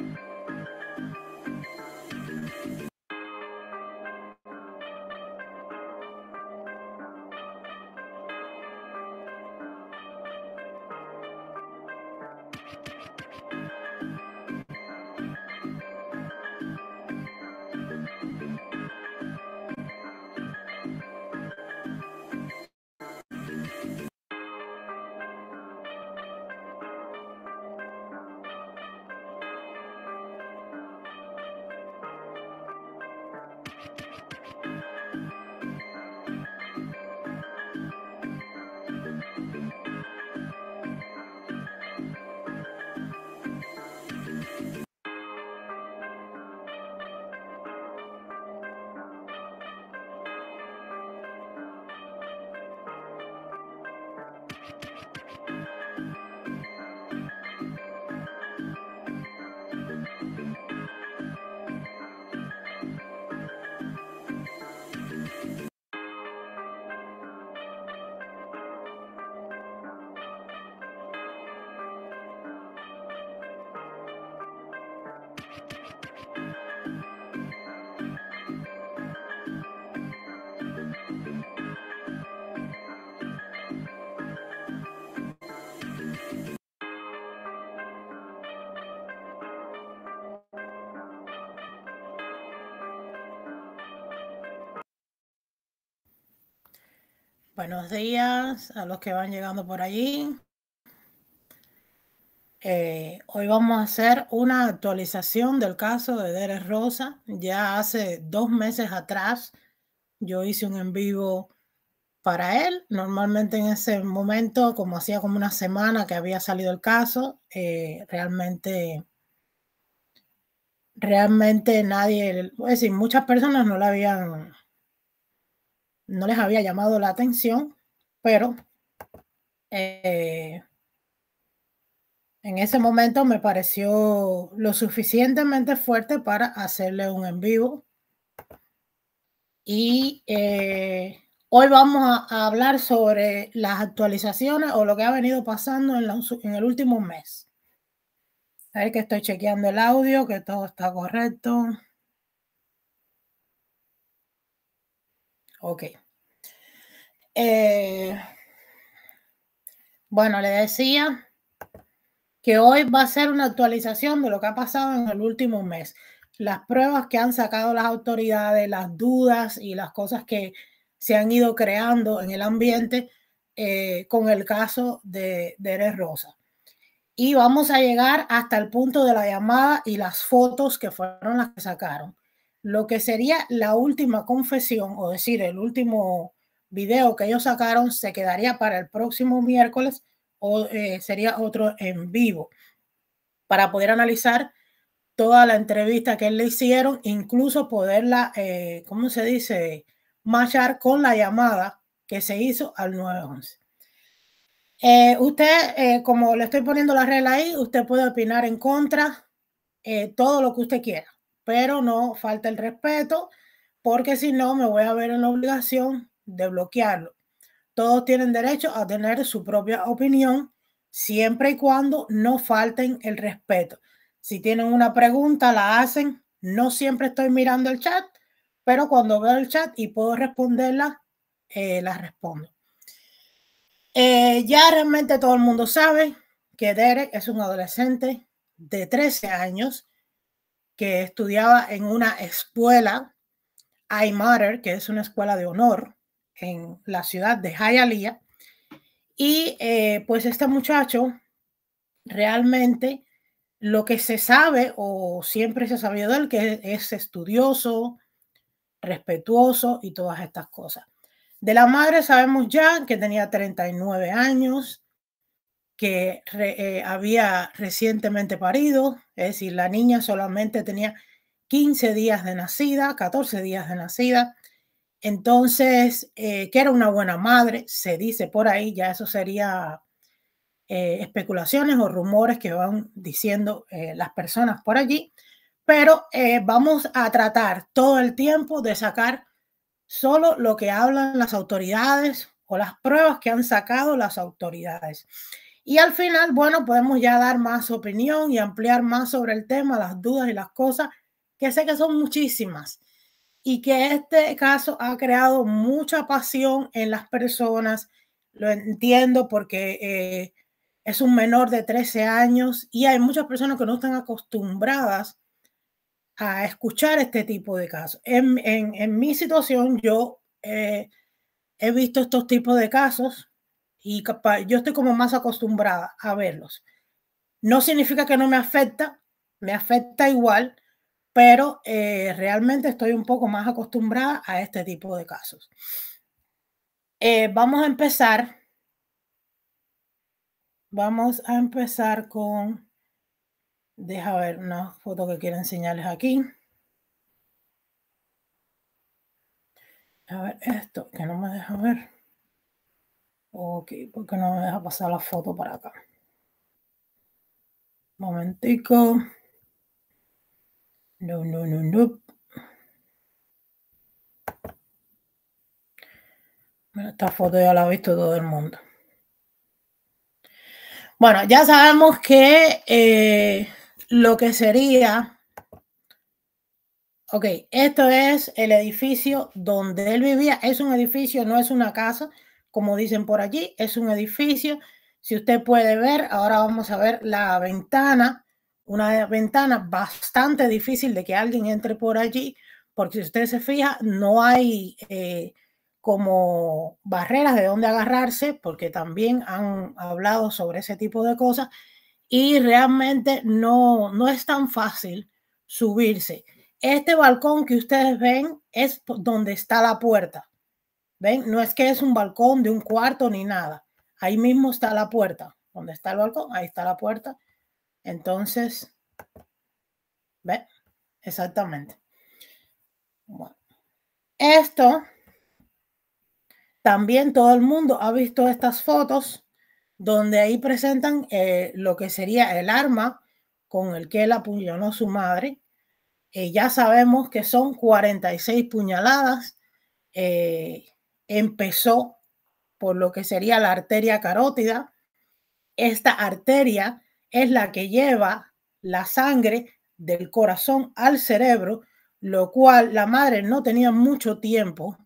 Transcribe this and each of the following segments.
thank you Buenos días a los que van llegando por allí. Eh, hoy vamos a hacer una actualización del caso de Deres Rosa. Ya hace dos meses atrás yo hice un en vivo para él. Normalmente en ese momento, como hacía como una semana que había salido el caso, eh, realmente realmente nadie, es decir, muchas personas no la habían no les había llamado la atención, pero eh, en ese momento me pareció lo suficientemente fuerte para hacerle un en vivo. Y eh, hoy vamos a, hablar sobre las actualizaciones o lo que ha venido pasando en, en el último mes. A ver que estoy chequeando el audio, que todo está correcto. Ok. Eh, bueno, le decía que hoy va a ser una actualización de lo que ha pasado en el último mes. Las pruebas que han sacado las autoridades, las dudas y las cosas que se han ido creando en el ambiente eh, con el caso de, de Eres Rosa. Y vamos a llegar hasta el punto de la llamada y las fotos que fueron las que sacaron lo que sería la última confesión, o decir, el último video que ellos sacaron se quedaría para el próximo miércoles o eh, sería otro en vivo para poder analizar toda la entrevista que le hicieron, incluso poderla, eh, ¿cómo se dice?, marchar con la llamada que se hizo al 911. Eh, usted, eh, como le estoy poniendo la regla ahí, usted puede opinar en contra, todo lo que usted quiera pero no falta el respeto, porque si no me voy a ver en la obligación de bloquearlo. Todos tienen derecho a tener su propia opinión, siempre y cuando no falten el respeto. Si tienen una pregunta, la hacen. No siempre estoy mirando el chat, pero cuando veo el chat y puedo responderla, eh, la respondo. Eh, ya realmente todo el mundo sabe que Derek es un adolescente de 13 años que estudiaba en una escuela, I que es una escuela de honor en la ciudad de Hialeah. Y eh, pues este muchacho realmente lo que se sabe o siempre se ha sabido de él, que es estudioso, respetuoso y todas estas cosas. De la madre sabemos ya que tenía 39 años, que eh, había recientemente parido, es decir, la niña solamente tenía 15 días de nacida, 14 días de nacida, entonces, eh, que era una buena madre, se dice por ahí, ya eso sería eh, especulaciones o rumores que van diciendo las personas por allí, pero vamos a tratar todo el tiempo de sacar solo lo que hablan las autoridades o las pruebas que han sacado las autoridades. Y al final, bueno, podemos ya dar más opinión y ampliar más sobre el tema, las dudas y las cosas, que sé que son muchísimas y que este caso ha creado mucha pasión en las personas. Lo entiendo porque eh, es un menor de 13 años y hay muchas personas que no están acostumbradas a escuchar este tipo de casos. En, mi situación, yo eh, he visto estos tipos de casos y yo estoy como más acostumbrada a verlos. No significa que no me afecta, me afecta igual, pero eh, realmente estoy un poco más acostumbrada a este tipo de casos. Eh, vamos a empezar. Vamos a empezar con, deja ver una foto que quiero enseñarles aquí. A ver esto, que no me deja ver. Ok, ¿por qué no me deja pasar la foto para acá? Momentico. No, no, no, no. Bueno, esta foto ya la ha visto todo el mundo. Bueno, ya sabemos que eh, lo que sería... Ok, esto es el edificio donde él vivía. Es un edificio, no es una casa como dicen por allí, es un edificio. Si usted puede ver, ahora vamos a ver la ventana, una ventana bastante difícil de que alguien entre por allí, porque si usted se fija, no hay eh, como barreras de dónde agarrarse, porque también han hablado sobre ese tipo de cosas, y realmente no, no es tan fácil subirse. Este balcón que ustedes ven es donde está la puerta. ¿Ven? No es que es un balcón de un cuarto ni nada. Ahí mismo está la puerta. ¿Dónde está el balcón, ahí está la puerta. Entonces, ¿ven? Exactamente. Bueno. Esto, también todo el mundo ha visto estas fotos donde ahí presentan eh, lo que sería el arma con el que él apuñaló su madre. Y eh, ya sabemos que son 46 puñaladas. Eh, empezó por lo que sería la arteria carótida. Esta arteria es la que lleva la sangre del corazón al cerebro, lo cual la madre no tenía mucho tiempo,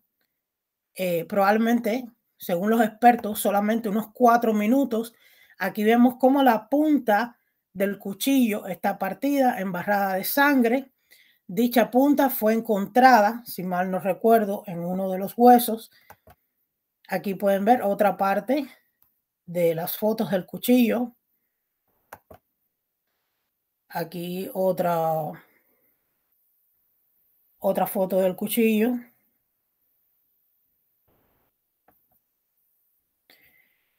eh, probablemente, según los expertos, solamente unos cuatro minutos. Aquí vemos cómo la punta del cuchillo está partida, embarrada de sangre. Dicha punta fue encontrada, si mal no recuerdo, en uno de los huesos. Aquí pueden ver otra parte de las fotos del cuchillo. Aquí otra, otra foto del cuchillo.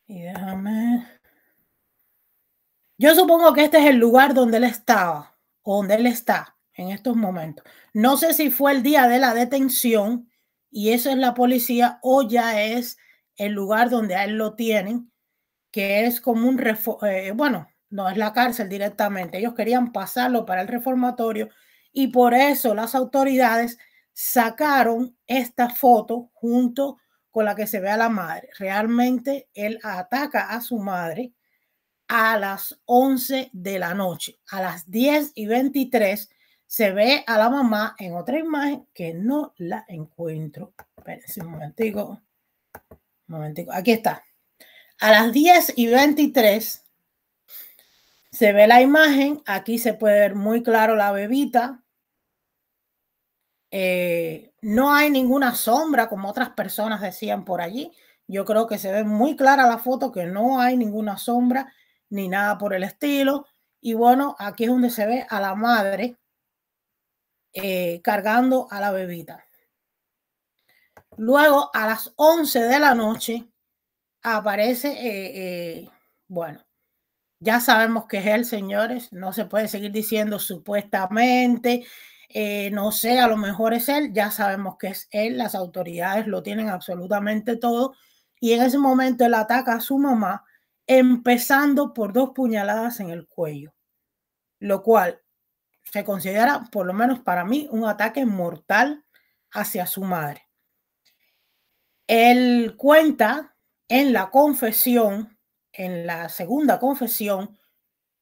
Y déjame. Yo supongo que este es el lugar donde él estaba, o donde él está en estos momentos. No sé si fue el día de la detención y eso es la policía o ya es el lugar donde a él lo tienen, que es como un, eh, bueno, no es la cárcel directamente, ellos querían pasarlo para el reformatorio y por eso las autoridades sacaron esta foto junto con la que se ve a la madre. Realmente él ataca a su madre a las 11 de la noche, a las 10 y 23 se ve a la mamá en otra imagen que no la encuentro. Espérense un momentico. momentico. Aquí está. A las 10 y 23 se ve la imagen. Aquí se puede ver muy claro la bebita. Eh, no hay ninguna sombra, como otras personas decían por allí. Yo creo que se ve muy clara la foto que no hay ninguna sombra ni nada por el estilo. Y bueno, aquí es donde se ve a la madre eh, cargando a la bebita. Luego, a las 11 de la noche, aparece, eh, eh, bueno, ya sabemos que es él, señores, no se puede seguir diciendo supuestamente, no sé, a lo mejor es él, ya sabemos que es él, las autoridades lo tienen absolutamente todo, y en ese momento él ataca a su mamá, empezando por dos puñaladas en el cuello, lo cual se considera, por lo menos para mí, un ataque mortal hacia su madre. Él cuenta en la confesión, en la segunda confesión,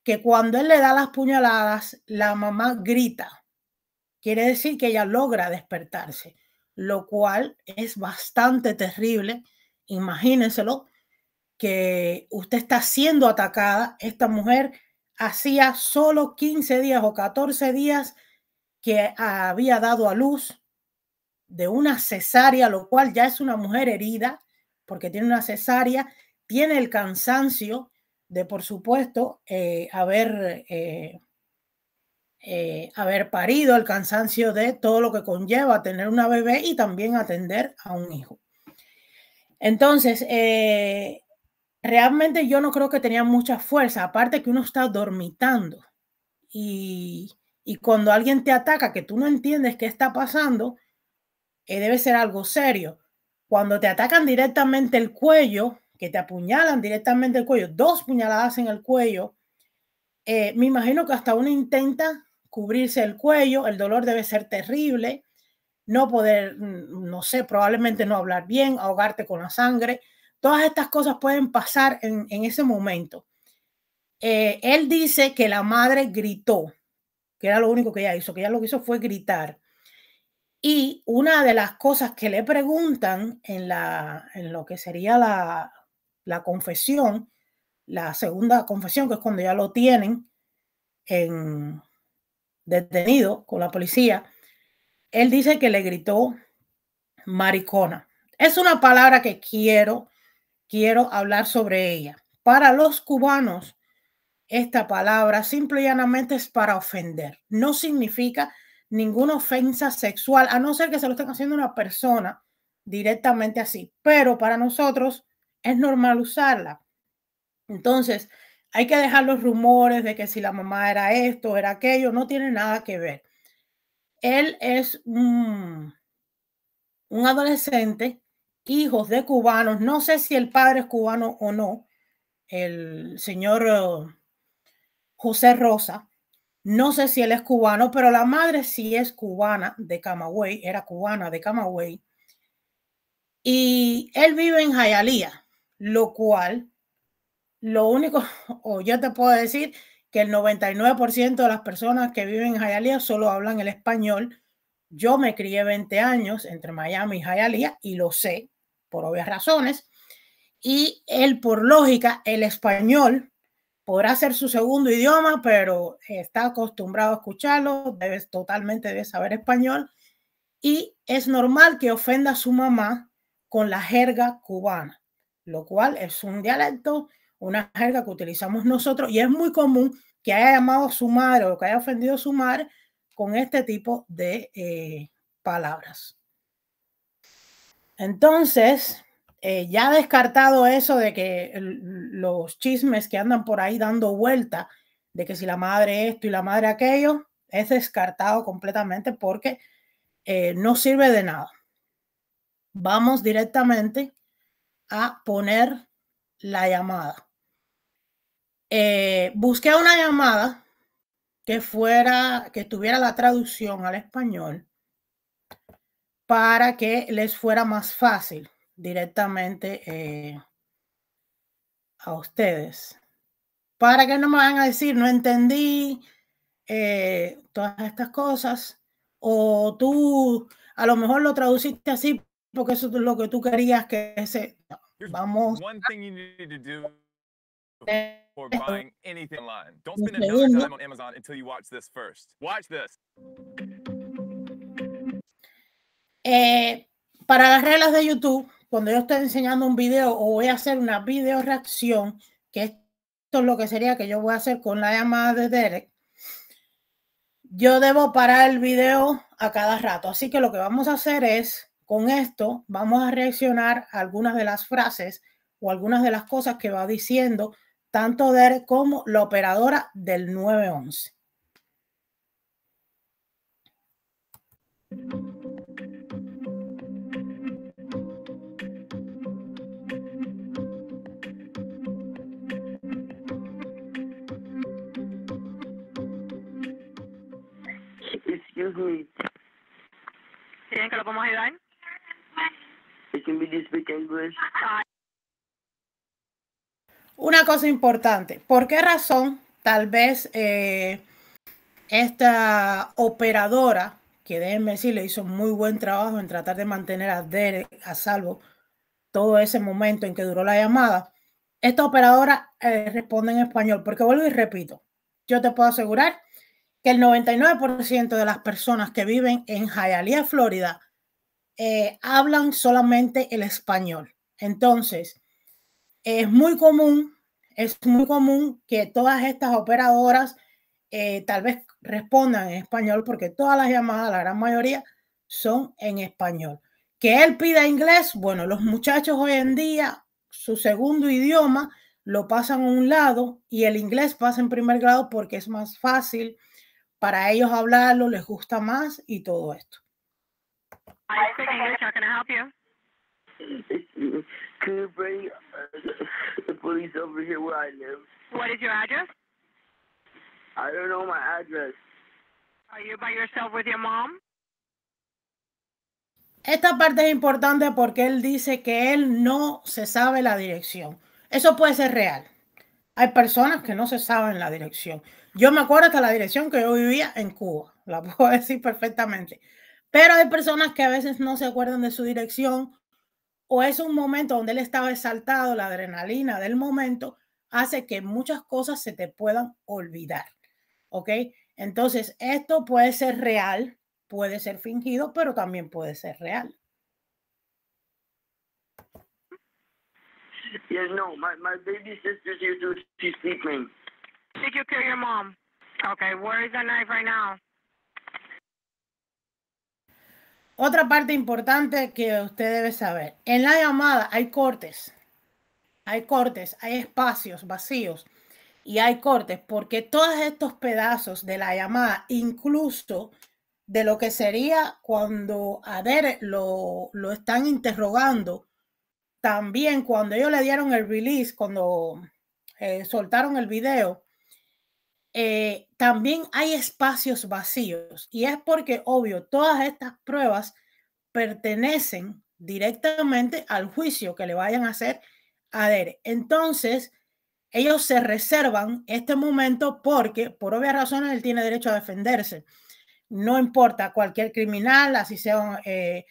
que cuando él le da las puñaladas, la mamá grita. Quiere decir que ella logra despertarse, lo cual es bastante terrible. Imagínenselo, que usted está siendo atacada, esta mujer hacía solo 15 días o 14 días que había dado a luz de una cesárea, lo cual ya es una mujer herida porque tiene una cesárea, tiene el cansancio de, por supuesto, eh, haber, eh, eh, haber parido, el cansancio de todo lo que conlleva tener una bebé y también atender a un hijo. Entonces, realmente yo no creo que tenía mucha fuerza, aparte que uno está dormitando. Y, cuando alguien te ataca que tú no entiendes qué está pasando, eh, debe ser algo serio. Cuando te atacan directamente el cuello, que te apuñalan directamente el cuello, dos puñaladas en el cuello, eh, me imagino que hasta uno intenta cubrirse el cuello, el dolor debe ser terrible, no poder, mm, no sé, probablemente no hablar bien, ahogarte con la sangre. Todas estas cosas pueden pasar en, ese momento. Eh, él dice que la madre gritó, que era lo único que ella hizo, que ella lo que hizo fue gritar. Y una de las cosas que le preguntan en, lo que sería la, confesión, la segunda confesión, que es cuando ya lo tienen en, detenido con la policía, él dice que le gritó maricona. Es una palabra que quiero quiero hablar sobre ella. Para los cubanos, esta palabra simple y llanamente es para ofender. No significa ninguna ofensa sexual, a no ser que se lo estén haciendo una persona directamente así. Pero para nosotros es normal usarla. Entonces, hay que dejar los rumores de que si la mamá era esto, era aquello, no tiene nada que ver. Él es un, un adolescente hijos de cubanos, no sé si el padre es cubano o no, el señor eh, José Rosa, no sé si él es cubano, pero la madre sí es cubana de Camagüey, era cubana de Camagüey, y él vive en Jayalía, lo cual, lo único, o yo te puedo decir que el 99% de las personas que viven en Jayalía solo hablan el español, yo me crié 20 años entre Miami y Hialeah y lo sé por obvias razones, y él, por lógica, el español podrá ser su segundo idioma, pero está acostumbrado a escucharlo, debes, totalmente debe saber español, y es normal que ofenda a su mamá con la jerga cubana, lo cual es un dialecto, una jerga que utilizamos nosotros, y es muy común que haya llamado a su madre o que haya ofendido a su madre con este tipo de eh, palabras. Entonces, eh, ya descartado eso de que los chismes que andan por ahí dando vuelta, de que si la madre esto y la madre aquello, es descartado completamente porque eh, no sirve de nada. Vamos directamente a poner la llamada. Eh, busqué una llamada que fuera, que tuviera la traducción al español para que les fuera más fácil directamente eh, a ustedes. Para que no me van a decir, no entendí eh, todas estas cosas, o tú a lo mejor lo traduciste así porque eso es lo que tú querías que se vamos. buying anything online. Don't spend until you watch this first. Watch this. Eh, para las reglas de YouTube, cuando yo estoy enseñando un video o voy a hacer una video reacción, que esto es lo que sería que yo voy a hacer con la llamada de Derek, yo debo parar el video a cada rato. Así que lo que vamos a hacer es, con esto, vamos a reaccionar a algunas de las frases o algunas de las cosas que va diciendo tanto Derek como la operadora del 911. Una cosa importante, ¿por qué razón tal vez eh, esta operadora, que déjenme le hizo muy buen trabajo en tratar de mantener a Derek a salvo todo ese momento en que duró la llamada, esta operadora eh, responde en español, porque vuelvo y repito, yo te puedo asegurar que el 99% de las personas que viven en Hialeah, Florida, eh, hablan solamente el español. Entonces, es muy común, es muy común que todas estas operadoras eh, tal vez respondan en español, porque todas las llamadas, la gran mayoría, son en español. Que él pida inglés, bueno, los muchachos hoy en día, su segundo idioma lo pasan a un lado y el inglés pasa en primer grado porque es más fácil, para ellos hablarlo, les gusta más y todo esto. I speak English, can I help you? Can you bring uh, the police over here where I live? What is your address? I don't know my address. Are you by yourself with your mom? Esta parte es importante porque él dice que él no se sabe la dirección. Eso puede ser real. Hay personas que no se saben la dirección. Yo me acuerdo hasta la dirección que yo vivía en Cuba, la puedo decir perfectamente. Pero hay personas que a veces no se acuerdan de su dirección o es un momento donde él estaba exaltado, la adrenalina del momento hace que muchas cosas se te puedan olvidar. ¿Ok? Entonces, esto puede ser real, puede ser fingido, pero también puede ser real. no, my, my baby sister's mom? Okay, where is the knife right now? Otra parte importante que usted debe saber. En la llamada hay cortes. Hay cortes, hay espacios vacíos y hay cortes porque todos estos pedazos de la llamada, incluso de lo que sería cuando a ver lo, lo están interrogando también cuando ellos le dieron el release, cuando eh, soltaron el video, eh, también hay espacios vacíos. Y es porque, obvio, todas estas pruebas pertenecen directamente al juicio que le vayan a hacer a Dere. Entonces, ellos se reservan este momento porque, por obvias razones, él tiene derecho a defenderse. No importa, cualquier criminal, así sea eh,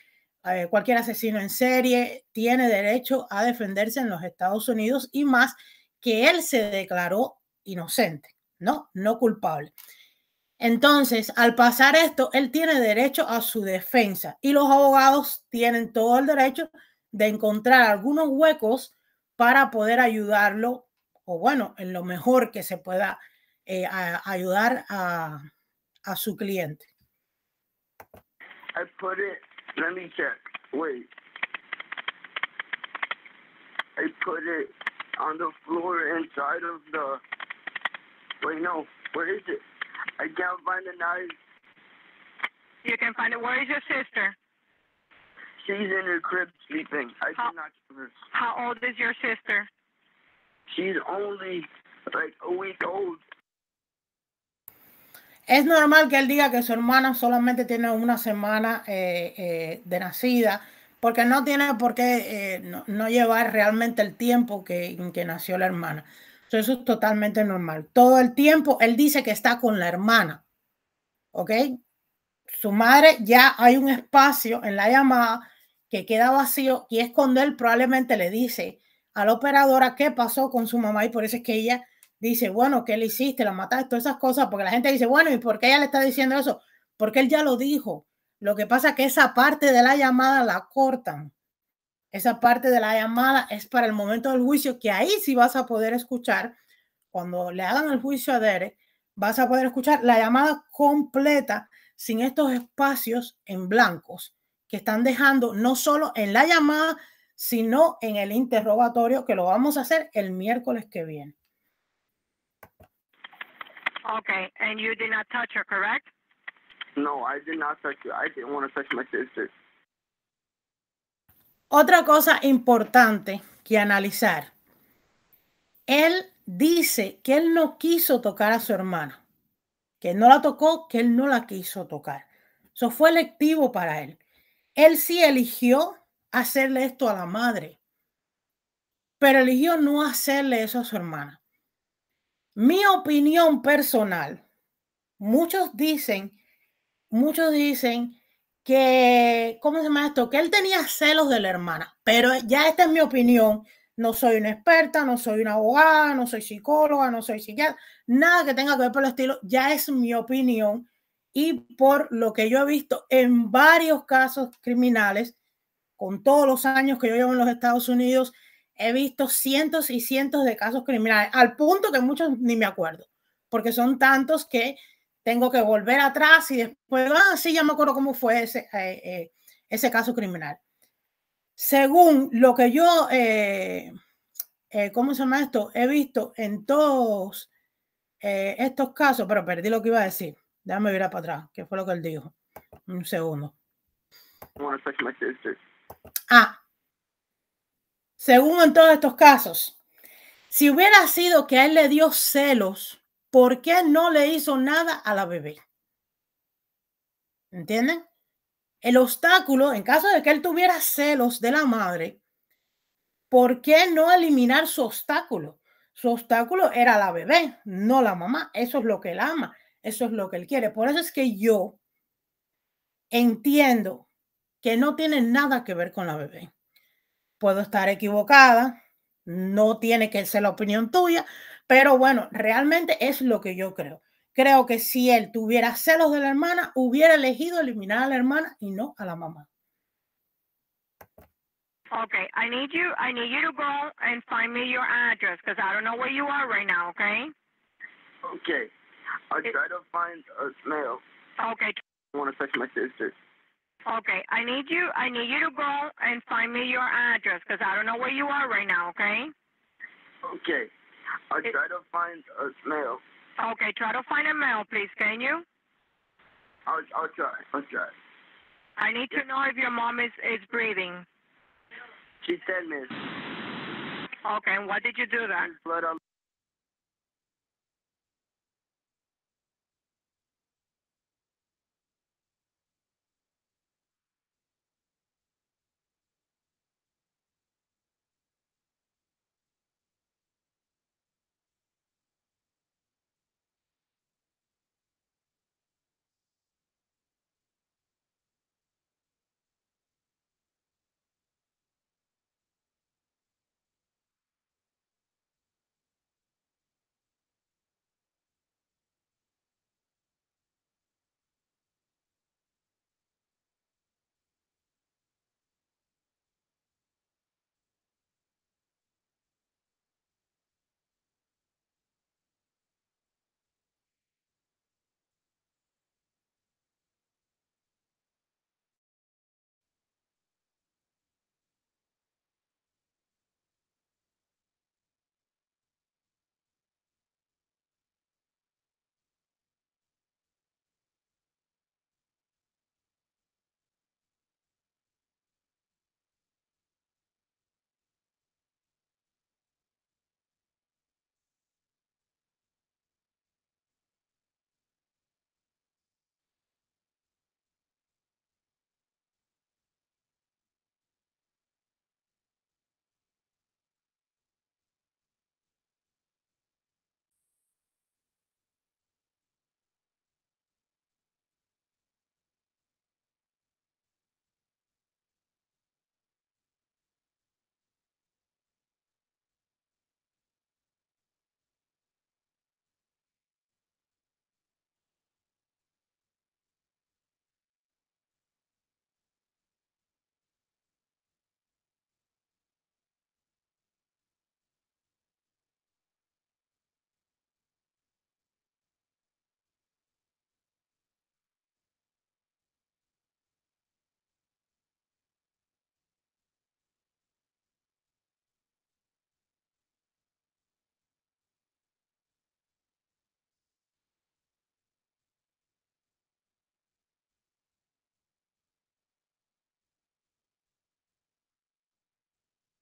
eh, cualquier asesino en serie tiene derecho a defenderse en los Estados Unidos y más que él se declaró inocente, ¿no? No culpable. Entonces, al pasar esto, él tiene derecho a su defensa y los abogados tienen todo el derecho de encontrar algunos huecos para poder ayudarlo, o bueno, en lo mejor que se pueda eh, ayudar a, su cliente. Let me check. Wait. I put it on the floor inside of the. Wait, no. Where is it? I can't find the knife. You can find it. Where is your sister? She's in her crib sleeping. I how, cannot her. How old is your sister? She's only like a week old. Es normal que él diga que su hermana solamente tiene una semana eh, eh, de nacida, porque no tiene por qué eh, no, llevar realmente el tiempo que, que nació la hermana. eso es totalmente normal. Todo el tiempo él dice que está con la hermana. ¿Ok? Su madre ya hay un espacio en la llamada que queda vacío y es cuando él probablemente le dice a la operadora qué pasó con su mamá y por eso es que ella dice, bueno, ¿qué le hiciste? La mataste, todas esas cosas, porque la gente dice, bueno, ¿y por qué ella le está diciendo eso? Porque él ya lo dijo. Lo que pasa es que esa parte de la llamada la cortan. Esa parte de la llamada es para el momento del juicio, que ahí sí vas a poder escuchar, cuando le hagan el juicio a Derek, vas a poder escuchar la llamada completa sin estos espacios en blancos que están dejando no solo en la llamada, sino en el interrogatorio que lo vamos a hacer el miércoles que viene. Okay, and you did not touch her, correct? No, I did not touch her. I didn't want to touch my sister. Otra cosa importante que analizar. Él dice que él no quiso tocar a su hermana, que no la tocó, que él no la quiso tocar. Eso fue electivo para él. Él sí eligió hacerle esto a la madre, pero eligió no hacerle eso a su hermana. Mi opinión personal. Muchos dicen, muchos dicen que, ¿cómo se llama esto? Que él tenía celos de la hermana, pero ya esta es mi opinión. No soy una experta, no soy una abogada, no soy psicóloga, no soy psiquiatra, nada que tenga que ver por el estilo, ya es mi opinión y por lo que yo he visto en varios casos criminales, con todos los años que yo llevo en los Estados Unidos, he visto cientos y cientos de casos criminales, al punto que muchos ni me acuerdo, porque son tantos que tengo que volver atrás y después, ah, sí, ya me acuerdo cómo fue ese, eh, eh, ese caso criminal. Según lo que yo, eh, ¿cómo se llama esto? He visto en todos estos casos, pero perdí lo que iba a decir. Déjame mirar para atrás, que fue lo que él dijo. Un segundo. Ah, según en todos estos casos, si hubiera sido que él le dio celos, ¿por qué no le hizo nada a la bebé? ¿Entienden? El obstáculo, en caso de que él tuviera celos de la madre, ¿por qué no eliminar su obstáculo? Su obstáculo era la bebé, no la mamá. Eso es lo que él ama, eso es lo que él quiere. Por eso es que yo entiendo que no tiene nada que ver con la bebé puedo estar equivocada, no tiene que ser la opinión tuya, pero bueno, realmente es lo que yo creo. Creo que si él tuviera celos de la hermana, hubiera elegido eliminar a la hermana y no a la mamá. Okay, I need you. I need you to go and find me your address because I don't know where you are right now. Okay. Okay, I'll try to find a mail. Okay. I want to text my sister. Okay, I need you. I need you to go and find me your address because I don't know where you are right now. Okay. Okay. i try to find a mail. Okay, try to find a mail, please. Can you? I'll I'll try. I'll try. I need to know if your mom is is breathing. She said, Miss. Okay, and what did you do then? Blood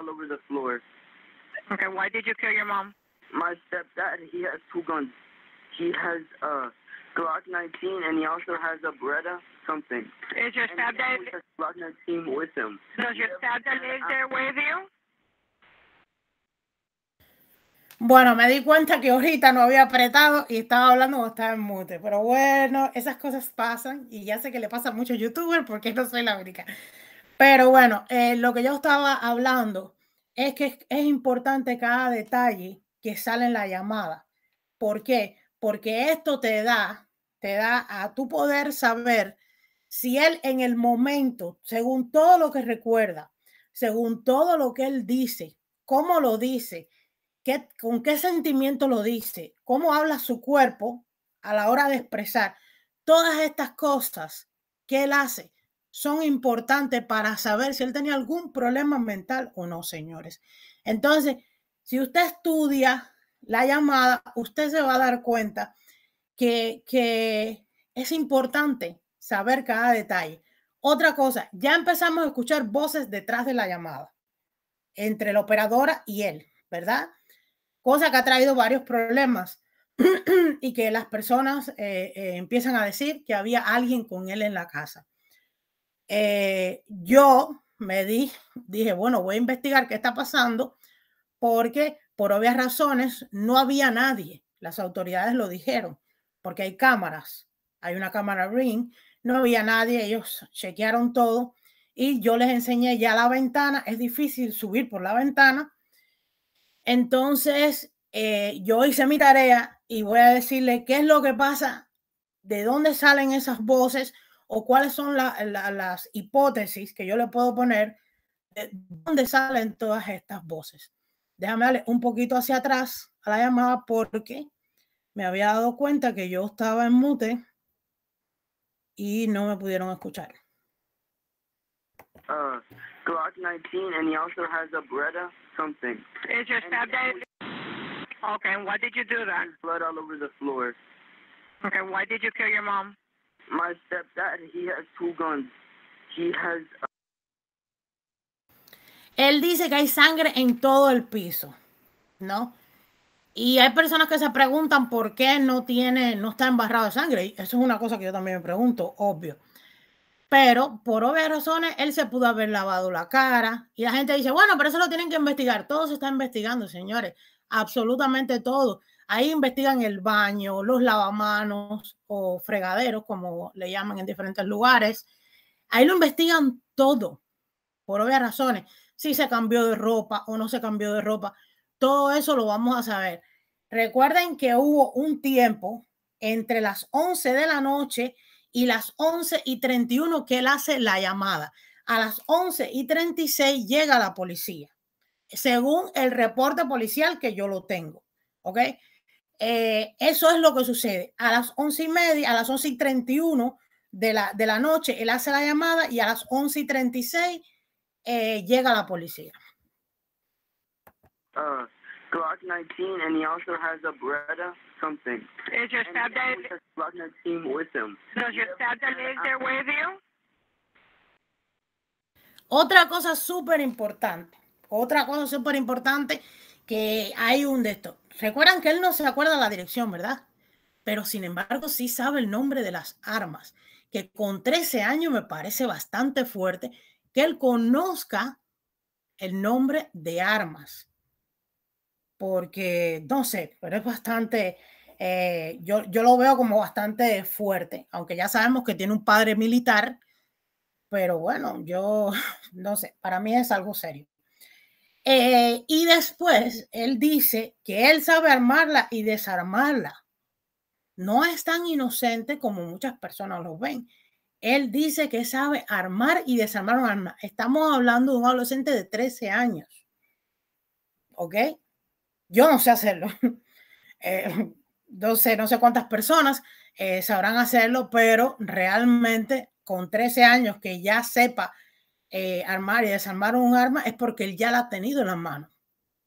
all over the floor. Okay, why did you kill your mom? My stepdad, he has two guns. He has a Glock 19 and he also has a Beretta something. Is your stepdad? And he has Glock 19 with him. Does your stepdad live there with you? Bueno, me di cuenta que ahorita no había apretado y estaba hablando o estaba en mute. Pero bueno, esas cosas pasan y ya sé que le pasa a muchos youtubers porque no soy la única. Pero bueno, eh, lo que yo estaba hablando es que es, importante cada detalle que sale en la llamada. ¿Por qué? Porque esto te da, te da a tu poder saber si él en el momento, según todo lo que recuerda, según todo lo que él dice, cómo lo dice, qué, con qué sentimiento lo dice, cómo habla su cuerpo a la hora de expresar, todas estas cosas que él hace son importantes para saber si él tenía algún problema mental o no, señores. Entonces, si usted estudia la llamada, usted se va a dar cuenta que, es importante saber cada detalle. Otra cosa, ya empezamos a escuchar voces detrás de la llamada, entre la operadora y él, ¿verdad? Cosa que ha traído varios problemas y que las personas eh, eh, empiezan a decir que había alguien con él en la casa. Eh, yo me di, dije, bueno, voy a investigar qué está pasando, porque por obvias razones no había nadie. Las autoridades lo dijeron, porque hay cámaras, hay una cámara ring, no había nadie, ellos chequearon todo y yo les enseñé ya la ventana, es difícil subir por la ventana. Entonces, eh, yo hice mi tarea y voy a decirle qué es lo que pasa, de dónde salen esas voces, o cuáles son la, las hipótesis que yo le puedo poner de dónde salen todas estas voces. Déjame darle un poquito hacia atrás a la llamada porque me había dado cuenta que yo estaba en mute y no me pudieron escuchar. Uh, Glock 19 and he also has a Beretta something. It just and, and Okay, why did you do that? Blood all over the floor. Okay, why did you kill your mom? My he has two Él dice que hay sangre en todo el piso, ¿no? Y hay personas que se preguntan por qué no tiene, no está embarrado de sangre. Eso es una cosa que yo también me pregunto, obvio. Pero por obvias razones, él se pudo haber lavado la cara. Y la gente dice, bueno, pero eso lo tienen que investigar. Todo se está investigando, señores. Absolutamente todo. Ahí investigan el baño, los lavamanos o fregaderos, como le llaman en diferentes lugares. Ahí lo investigan todo, por obvias razones. Si se cambió de ropa o no se cambió de ropa, todo eso lo vamos a saber. Recuerden que hubo un tiempo entre las 11 de la noche y las 11 y 31 que él hace la llamada. A las 11 y 36 llega la policía, según el reporte policial que yo lo tengo. ¿Ok? Eh, eso es lo que sucede. A las once y media, a las once y treinta uno de la, noche, él hace la llamada y a las once y treinta seis eh, llega la policía. 19, ah, and he also has a something. with you? Otra cosa súper importante, otra cosa súper importante que hay un de Recuerdan que él no se acuerda la dirección, ¿verdad? Pero sin embargo sí sabe el nombre de las armas, que con 13 años me parece bastante fuerte que él conozca el nombre de armas. Porque, no sé, pero es bastante, eh, yo lo veo como bastante fuerte, aunque ya sabemos que tiene un padre militar, pero bueno, yo no sé, para mí es algo serio. Eh, y después él dice que él sabe armarla y desarmarla. No es tan inocente como muchas personas lo ven. Él dice que sabe armar y desarmar un arma. Estamos hablando de un adolescente de 13 años. ¿Ok? Yo no sé hacerlo. Eh, no sé, cuántas personas eh, sabrán hacerlo, pero realmente con 13 años que ya sepa eh, armar y desarmar un arma es porque él ya la ha tenido en las manos.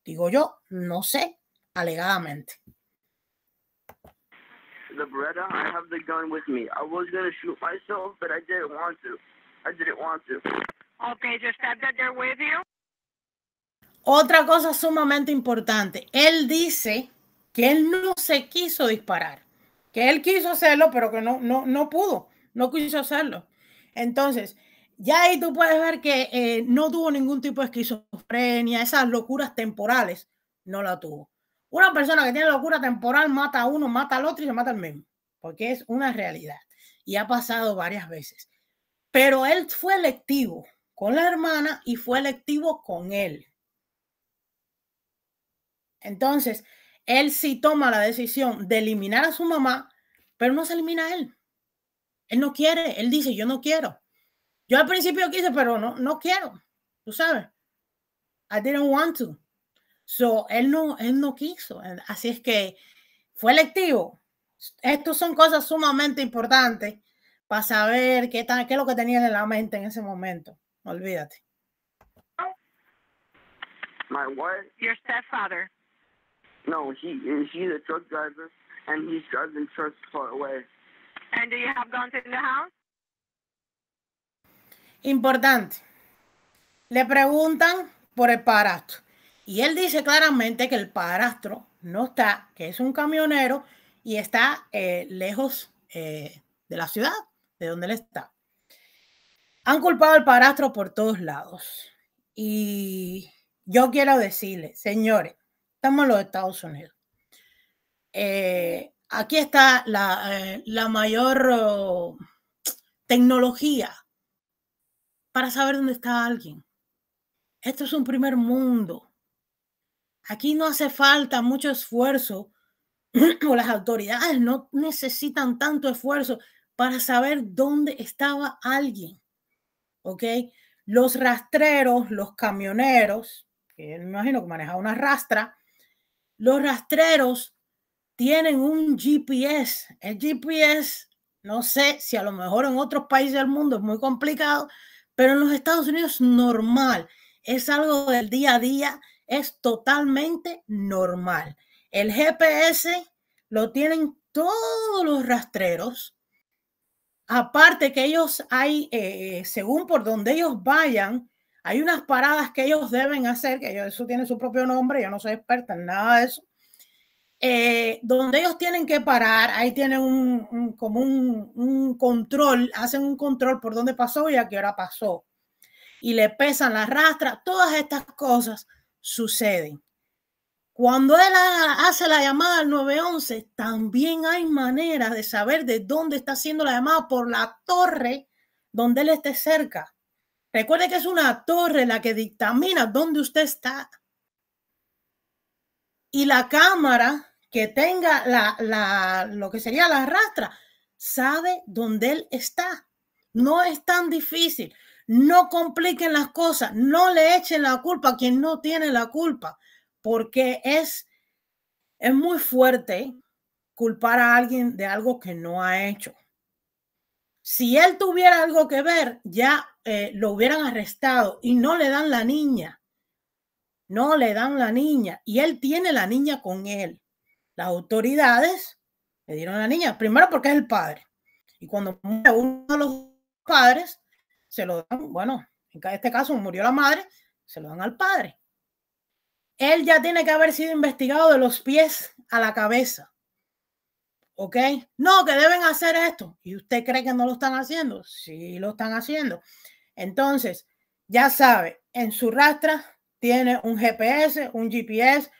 Digo yo, no sé, alegadamente. I have the gun with me. I was shoot myself, but I didn't want to. I didn't want to. Okay, just Otra cosa sumamente importante. Él dice que él no se quiso disparar, que él quiso hacerlo, pero que no, no, no pudo, no quiso hacerlo. Entonces, ya ahí tú puedes ver que eh, no tuvo ningún tipo de esquizofrenia, esas locuras temporales no la tuvo. Una persona que tiene locura temporal mata a uno, mata al otro y se mata al mismo, porque es una realidad y ha pasado varias veces. Pero él fue electivo con la hermana y fue electivo con él. Entonces, él sí toma la decisión de eliminar a su mamá, pero no se elimina a él. Él no quiere, él dice, yo no quiero. Yo al principio quise, pero no, no quiero, tú sabes. I didn't want to. So, él no, él no quiso. Así es que fue electivo. Estas son cosas sumamente importantes para saber qué, qué es lo que tenía en la mente en ese momento. Olvídate. My what? Your stepfather. No, he he's a truck driver and he's driving trucks far away. And do you have guns in the house? Importante. Le preguntan por el parastro Y él dice claramente que el parastro no está, que es un camionero y está eh, lejos eh, de la ciudad, de donde él está. Han culpado al parastro por todos lados. Y yo quiero decirle, señores, estamos en los Estados Unidos. Eh, aquí está la, mayor tecnología para saber dónde está alguien. Esto es un primer mundo. Aquí no hace falta mucho esfuerzo o las autoridades no necesitan tanto esfuerzo para saber dónde estaba alguien. ¿Ok? Los rastreros, los camioneros, que me imagino que manejaba una rastra, los rastreros tienen un GPS. El GPS, no sé si a lo mejor en otros países del mundo es muy complicado, pero en los Estados Unidos normal, es algo del día a día, es totalmente normal. El GPS lo tienen todos los rastreros. Aparte que ellos hay, eh, según por donde ellos vayan, hay unas paradas que ellos deben hacer, que eso tiene su propio nombre, yo no soy experta en nada de eso, eh, donde ellos tienen que parar, ahí tienen un, como un, control, hacen un control por dónde pasó y a qué hora pasó. Y le pesan la rastra, todas estas cosas suceden. Cuando él hace la llamada al 911, también hay maneras de saber de dónde está haciendo la llamada por la torre donde él esté cerca. Recuerde que es una torre la que dictamina dónde usted está. Y la cámara que tenga la, la, lo que sería la rastra, sabe dónde él está. No es tan difícil. No compliquen las cosas. No le echen la culpa a quien no tiene la culpa, porque es, es muy fuerte culpar a alguien de algo que no ha hecho. Si él tuviera algo que ver, ya eh, lo hubieran arrestado y no le dan la niña. No le dan la niña. Y él tiene la niña con él. Las autoridades le dieron a la niña, primero porque es el padre. Y cuando uno de los padres, se lo dan, bueno, en este caso murió la madre, se lo dan al padre. Él ya tiene que haber sido investigado de los pies a la cabeza. ¿Ok? No, que deben hacer esto. ¿Y usted cree que no lo están haciendo? Sí, lo están haciendo. Entonces, ya sabe, en su rastra tiene un GPS, un GPS.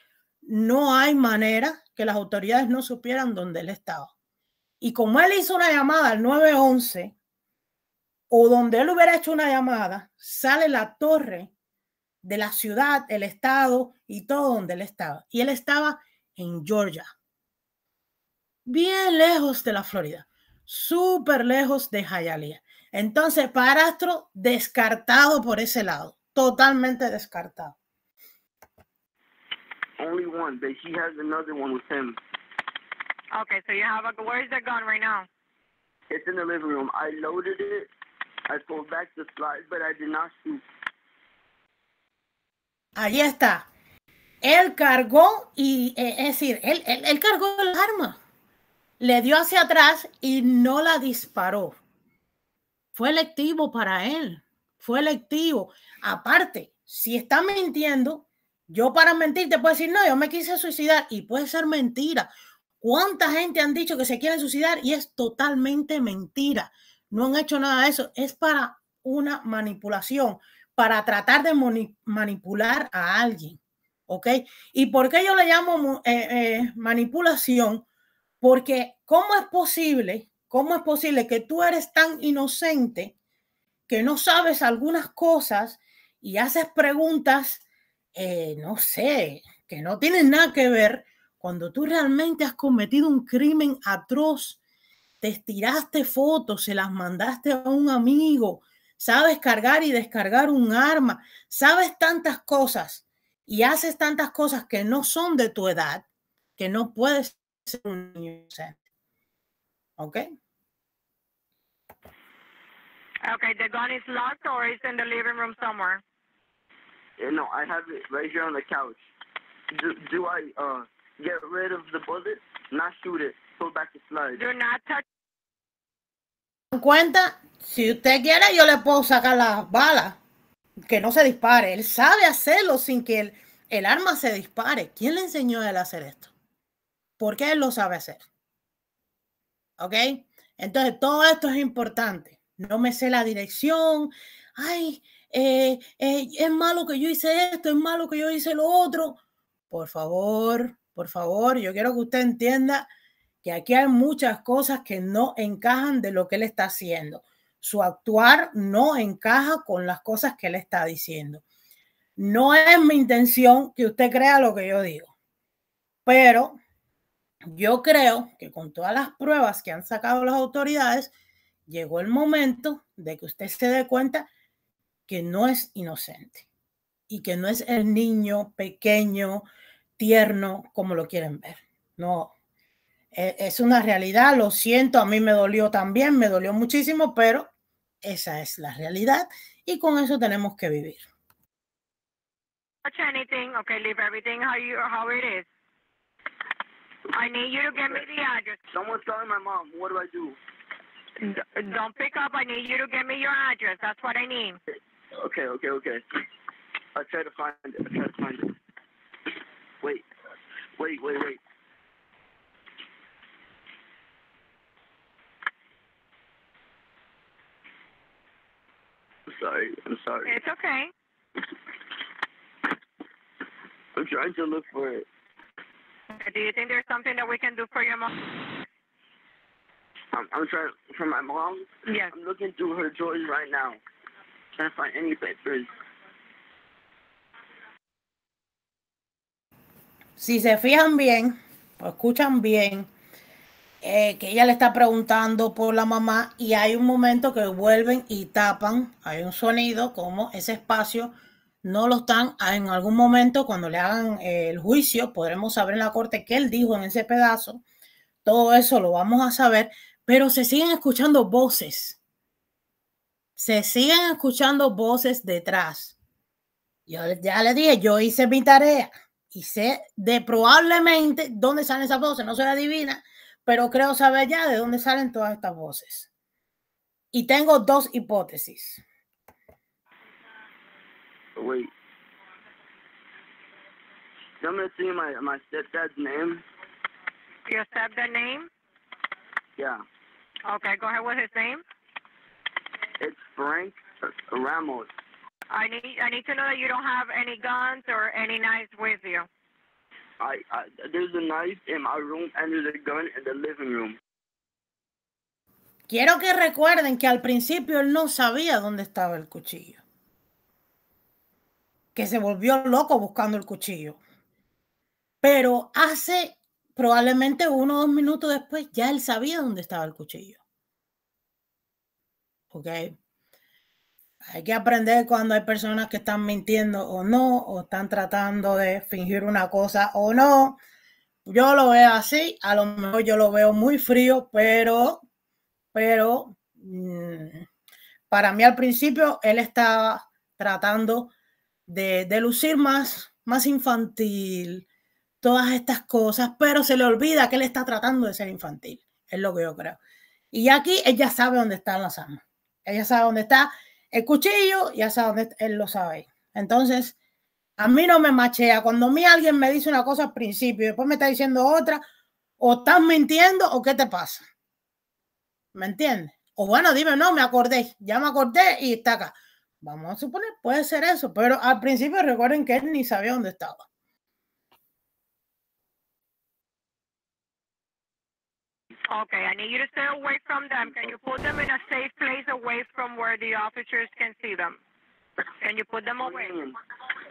No hay manera que las autoridades no supieran dónde él estaba. Y como él hizo una llamada al 911, o donde él hubiera hecho una llamada, sale la torre de la ciudad, el estado y todo donde él estaba. Y él estaba en Georgia, bien lejos de la Florida, súper lejos de Hialeah. Entonces, Parastro descartado por ese lado, totalmente descartado. Only one, but he has another one with him. Okay, so you have a. where is the gun right now? It's in the living room. I loaded it. I pulled back the slide, but I did not shoot. Allí está. Él cargó y, eh, es decir, él, él, él cargó el arma. Le dio hacia atrás y no la disparó. Fue electivo para él. Fue electivo. Aparte, si está mintiendo, yo para mentir te puedo decir, no, yo me quise suicidar y puede ser mentira. ¿Cuánta gente han dicho que se quieren suicidar y es totalmente mentira? No han hecho nada de eso. Es para una manipulación, para tratar de manipular a alguien. ¿Ok? ¿Y por qué yo le llamo eh, eh, manipulación? Porque ¿cómo es posible? ¿Cómo es posible que tú eres tan inocente que no sabes algunas cosas y haces preguntas eh, no sé, que no tiene nada que ver cuando tú realmente has cometido un crimen atroz, te tiraste fotos, se las mandaste a un amigo, sabes cargar y descargar un arma, sabes tantas cosas y haces tantas cosas que no son de tu edad, que no puedes ser un niño inocente. ¿Ok? Okay, the gun is locked or it's in the living room somewhere no, I have it right here on the couch. Do, I uh, get rid of the bullet? Not shoot it. Pull back the slide. Do not touch. Cuenta, si usted quiere, yo le puedo sacar las balas. Que no se dispare. Él sabe hacerlo sin que el, el arma se dispare. ¿Quién le enseñó a él a hacer esto? Porque él lo sabe hacer. ¿Ok? Entonces, todo esto es importante. No me sé la dirección. Ay, eh, eh, es malo que yo hice esto, es malo que yo hice lo otro. Por favor, por favor, yo quiero que usted entienda que aquí hay muchas cosas que no encajan de lo que él está haciendo. Su actuar no encaja con las cosas que él está diciendo. No es mi intención que usted crea lo que yo digo, pero yo creo que con todas las pruebas que han sacado las autoridades, llegó el momento de que usted se dé cuenta que no es inocente y que no es el niño pequeño, tierno, como lo quieren ver. No, e, es una realidad, lo siento, a mí me dolió también, me dolió muchísimo, pero esa es la realidad y con eso tenemos que vivir. Touch anything, okay, leave everything how you how it is. I need you to me the address. Someone's calling my mom. What do I do? Don't pick up. I need you to get me your address. That's what I need. Okay, okay, okay. I try to find it. I try to find it. Wait, wait, wait, wait. I'm sorry. I'm sorry. It's okay. I'm trying to look for it. Do you think there's something that we can do for your mom? I'm, I'm trying for my mom. Yes. I'm looking through her drawers right now. Si se fijan bien, o escuchan bien, eh, que ella le está preguntando por la mamá y hay un momento que vuelven y tapan, hay un sonido como ese espacio no lo están ah, en algún momento cuando le hagan eh, el juicio, podremos saber en la corte qué él dijo en ese pedazo, todo eso lo vamos a saber, pero se siguen escuchando voces se siguen escuchando voces detrás. Yo ya le dije, yo hice mi tarea y sé de probablemente dónde salen esas voces, no soy adivina, pero creo saber ya de dónde salen todas estas voces. Y tengo dos hipótesis. Wait. my, my stepdad's name. Your name? Yeah. Okay, go ahead. with his name? It's Frank Ramos. Quiero que recuerden que al principio él no sabía dónde estaba el cuchillo. Que se volvió loco buscando el cuchillo. Pero hace probablemente uno o dos minutos después ya él sabía dónde estaba el cuchillo. Ok. hay que aprender cuando hay personas que están mintiendo o no, o están tratando de fingir una cosa o no. Yo lo veo así, a lo mejor yo lo veo muy frío, pero, pero mm, para mí al principio él estaba tratando de, lucir más, más infantil, todas estas cosas, pero se le olvida que él está tratando de ser infantil, es lo que yo creo. Y aquí ella sabe dónde están las armas. Ella sabe dónde está el cuchillo, ya sabe dónde él lo sabe. Entonces, a mí no me machea. Cuando a mí alguien me dice una cosa al principio y después me está diciendo otra, o estás mintiendo o qué te pasa. ¿Me entiendes? O bueno, dime, no, me acordé, ya me acordé y está acá. Vamos a suponer, puede ser eso, pero al principio recuerden que él ni sabía dónde estaba. Okay, I need you to stay away from them. Can you put them in a safe place away from where the officers can see them? Can you put them away?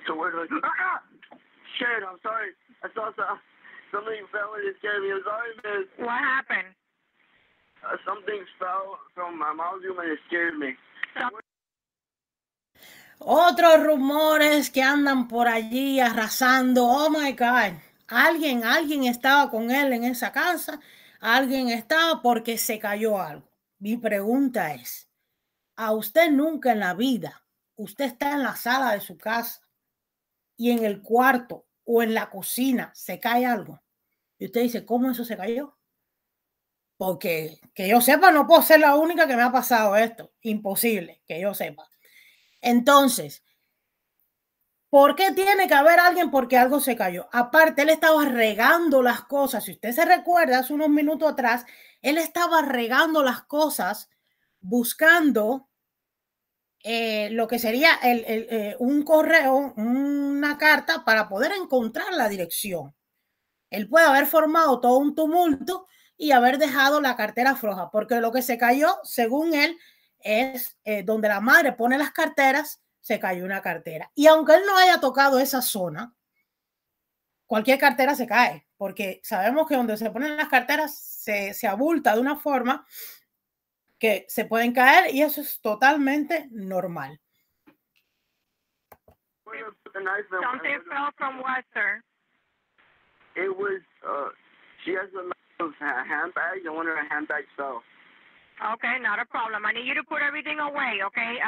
So where do I go? Shit, I'm sorry. I saw some, something fell and it scared me. I'm sorry, miss. What happened? Uh, something fell from my mouth. and it scared me. Otros rumores que andan por allí arrasando. Oh my God. Alguien, alguien estaba con él en esa casa alguien estaba porque se cayó algo. Mi pregunta es, a usted nunca en la vida, usted está en la sala de su casa y en el cuarto o en la cocina se cae algo. Y usted dice, ¿cómo eso se cayó? Porque que yo sepa, no puedo ser la única que me ha pasado esto. Imposible, que yo sepa. Entonces, ¿Por qué tiene que haber alguien? Porque algo se cayó. Aparte, él estaba regando las cosas. Si usted se recuerda, hace unos minutos atrás, él estaba regando las cosas buscando eh, lo que sería eh, un correo, una carta para poder encontrar la dirección. Él puede haber formado todo un tumulto y haber dejado la cartera floja, porque lo que se cayó, según él, es eh, donde la madre pone las carteras se cayó una cartera. Y aunque él no haya tocado esa zona, cualquier cartera se cae, porque sabemos que donde se ponen las carteras se, se abulta de una forma que se pueden caer y eso es totalmente normal. Okay, not a problem. I need to put everything away, okay?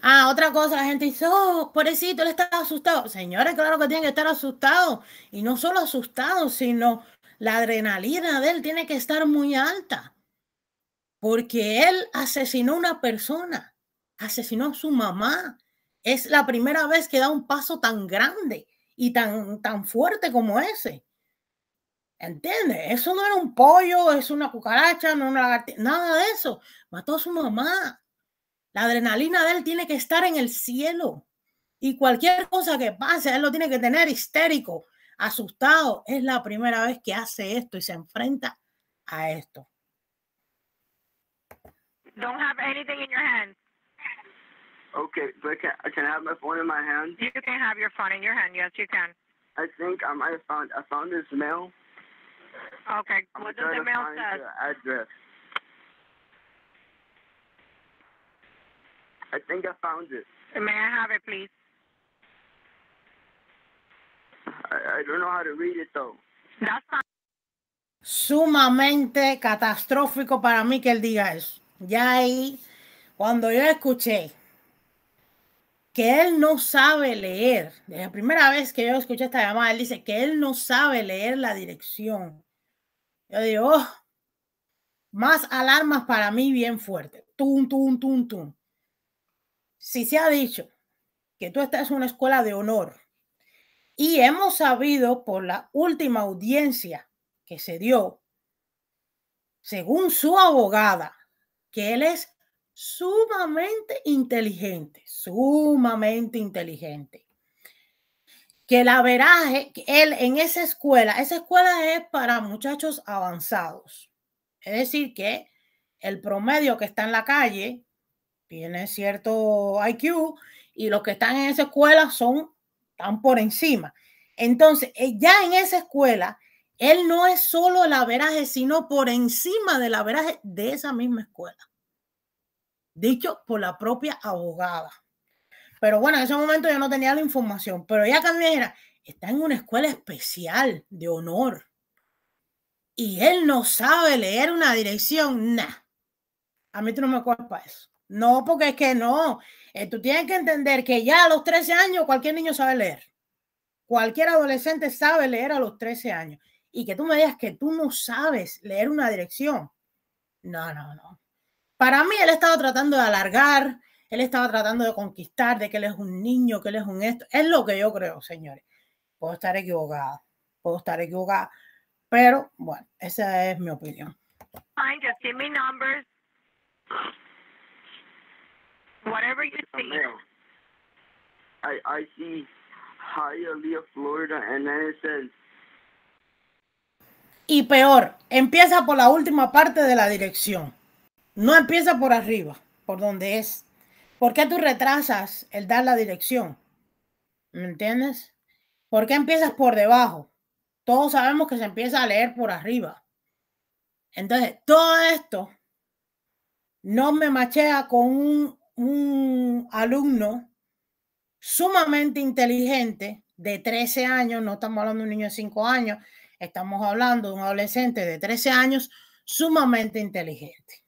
Ah, otra cosa, la gente dice, oh, pobrecito, él está asustado. Señores, claro que tiene que estar asustado. Y no solo asustado, sino la adrenalina de él tiene que estar muy alta. Porque él asesinó a una persona, asesinó a su mamá. Es la primera vez que da un paso tan grande y tan, tan fuerte como ese. ¿Entiendes? Eso no era un pollo, es una cucaracha, no una nada de eso. Mató a su mamá. La adrenalina de él tiene que estar en el cielo. Y cualquier cosa que pase, él lo tiene que tener histérico, asustado. Es la primera vez que hace esto y se enfrenta a esto. Don't have anything in your hand. Okay, but can, can I have my phone in my hand? You can have your phone in your hand. Yes, you can. I think I might have found I found his mail. Okay, what does the mail say? Address. I think I found it. May I have it, please? I, don't know how to read it, though. Sumamente catastrófico para mí que él diga eso. Ya ahí, cuando yo escuché que él no sabe leer, desde la primera vez que yo escuché esta llamada, él dice que él no sabe leer la dirección. Yo digo, oh, más alarmas para mí bien fuerte. Tum, tum, tum, tum si se ha dicho que tú estás en una escuela de honor y hemos sabido por la última audiencia que se dio, según su abogada, que él es sumamente inteligente, sumamente inteligente. Que la veraje él en esa escuela, esa escuela es para muchachos avanzados. Es decir, que el promedio que está en la calle tiene cierto IQ y los que están en esa escuela son tan por encima. Entonces, eh, ya en esa escuela, él no es solo el averaje, sino por encima del averaje de esa misma escuela. Dicho por la propia abogada. Pero bueno, en ese momento yo no tenía la información, pero ella también era, está en una escuela especial de honor. Y él no sabe leer una dirección, nada. A mí tú no me acuerdas para eso. No, porque es que no. Eh, tú tienes que entender que ya a los 13 años cualquier niño sabe leer. Cualquier adolescente sabe leer a los 13 años. Y que tú me digas que tú no sabes leer una dirección. No, no, no. Para mí él estaba tratando de alargar, él estaba tratando de conquistar, de que él es un niño, que él es un esto. Es lo que yo creo, señores. Puedo estar equivocada, puedo estar equivocada. Pero bueno, esa es mi opinión. Whatever Y peor, empieza por la última parte de la dirección. No empieza por arriba, por donde es. ¿Por qué tú retrasas el dar la dirección? ¿Me entiendes? ¿Por qué empiezas por debajo? Todos sabemos que se empieza a leer por arriba. Entonces, todo esto no me machea con un un alumno sumamente inteligente de 13 años, no estamos hablando de un niño de 5 años, estamos hablando de un adolescente de 13 años sumamente inteligente.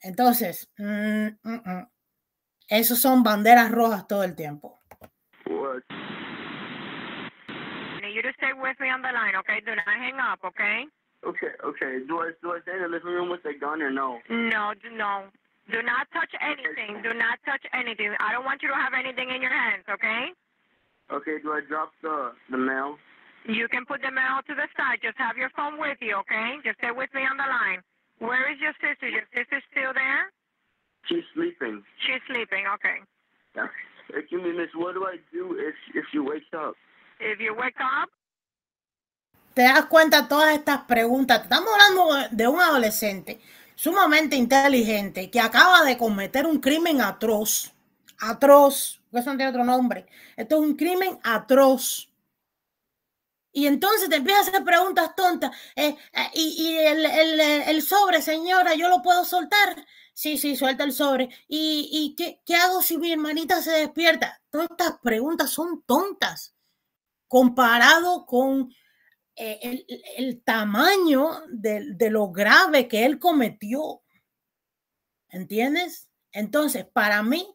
Entonces, mm, mm, mm, esos son banderas rojas todo el tiempo. you me ¿de okay? Do okay? Okay, okay. Do I, do I stay in the living room with a gun or no? No, no. Do not touch anything. Do not touch anything. I don't want you to have anything in your hands, okay? Okay, do I drop the, the mail? You can put the mail to the side. Just have your phone with you, okay? Just stay with me on the line. Where is your sister? Your sister still there? She's sleeping. She's sleeping, okay. Yeah. Excuse me, miss, what do I do if, if she wakes up? If you wake up? Te das cuenta todas estas preguntas. Estamos hablando de un adolescente. sumamente inteligente que acaba de cometer un crimen atroz, atroz, eso no tiene otro nombre. Esto es un crimen atroz. Y entonces te empiezas a hacer preguntas tontas. Eh, eh, y, el, sobre, señora, yo lo puedo soltar. Sí, sí, suelta el sobre. ¿Y, qué, qué hago si mi hermanita se despierta? Todas estas preguntas son tontas comparado con eh, el, tamaño de lo grave que él cometió. ¿Entiendes? Entonces, para mí,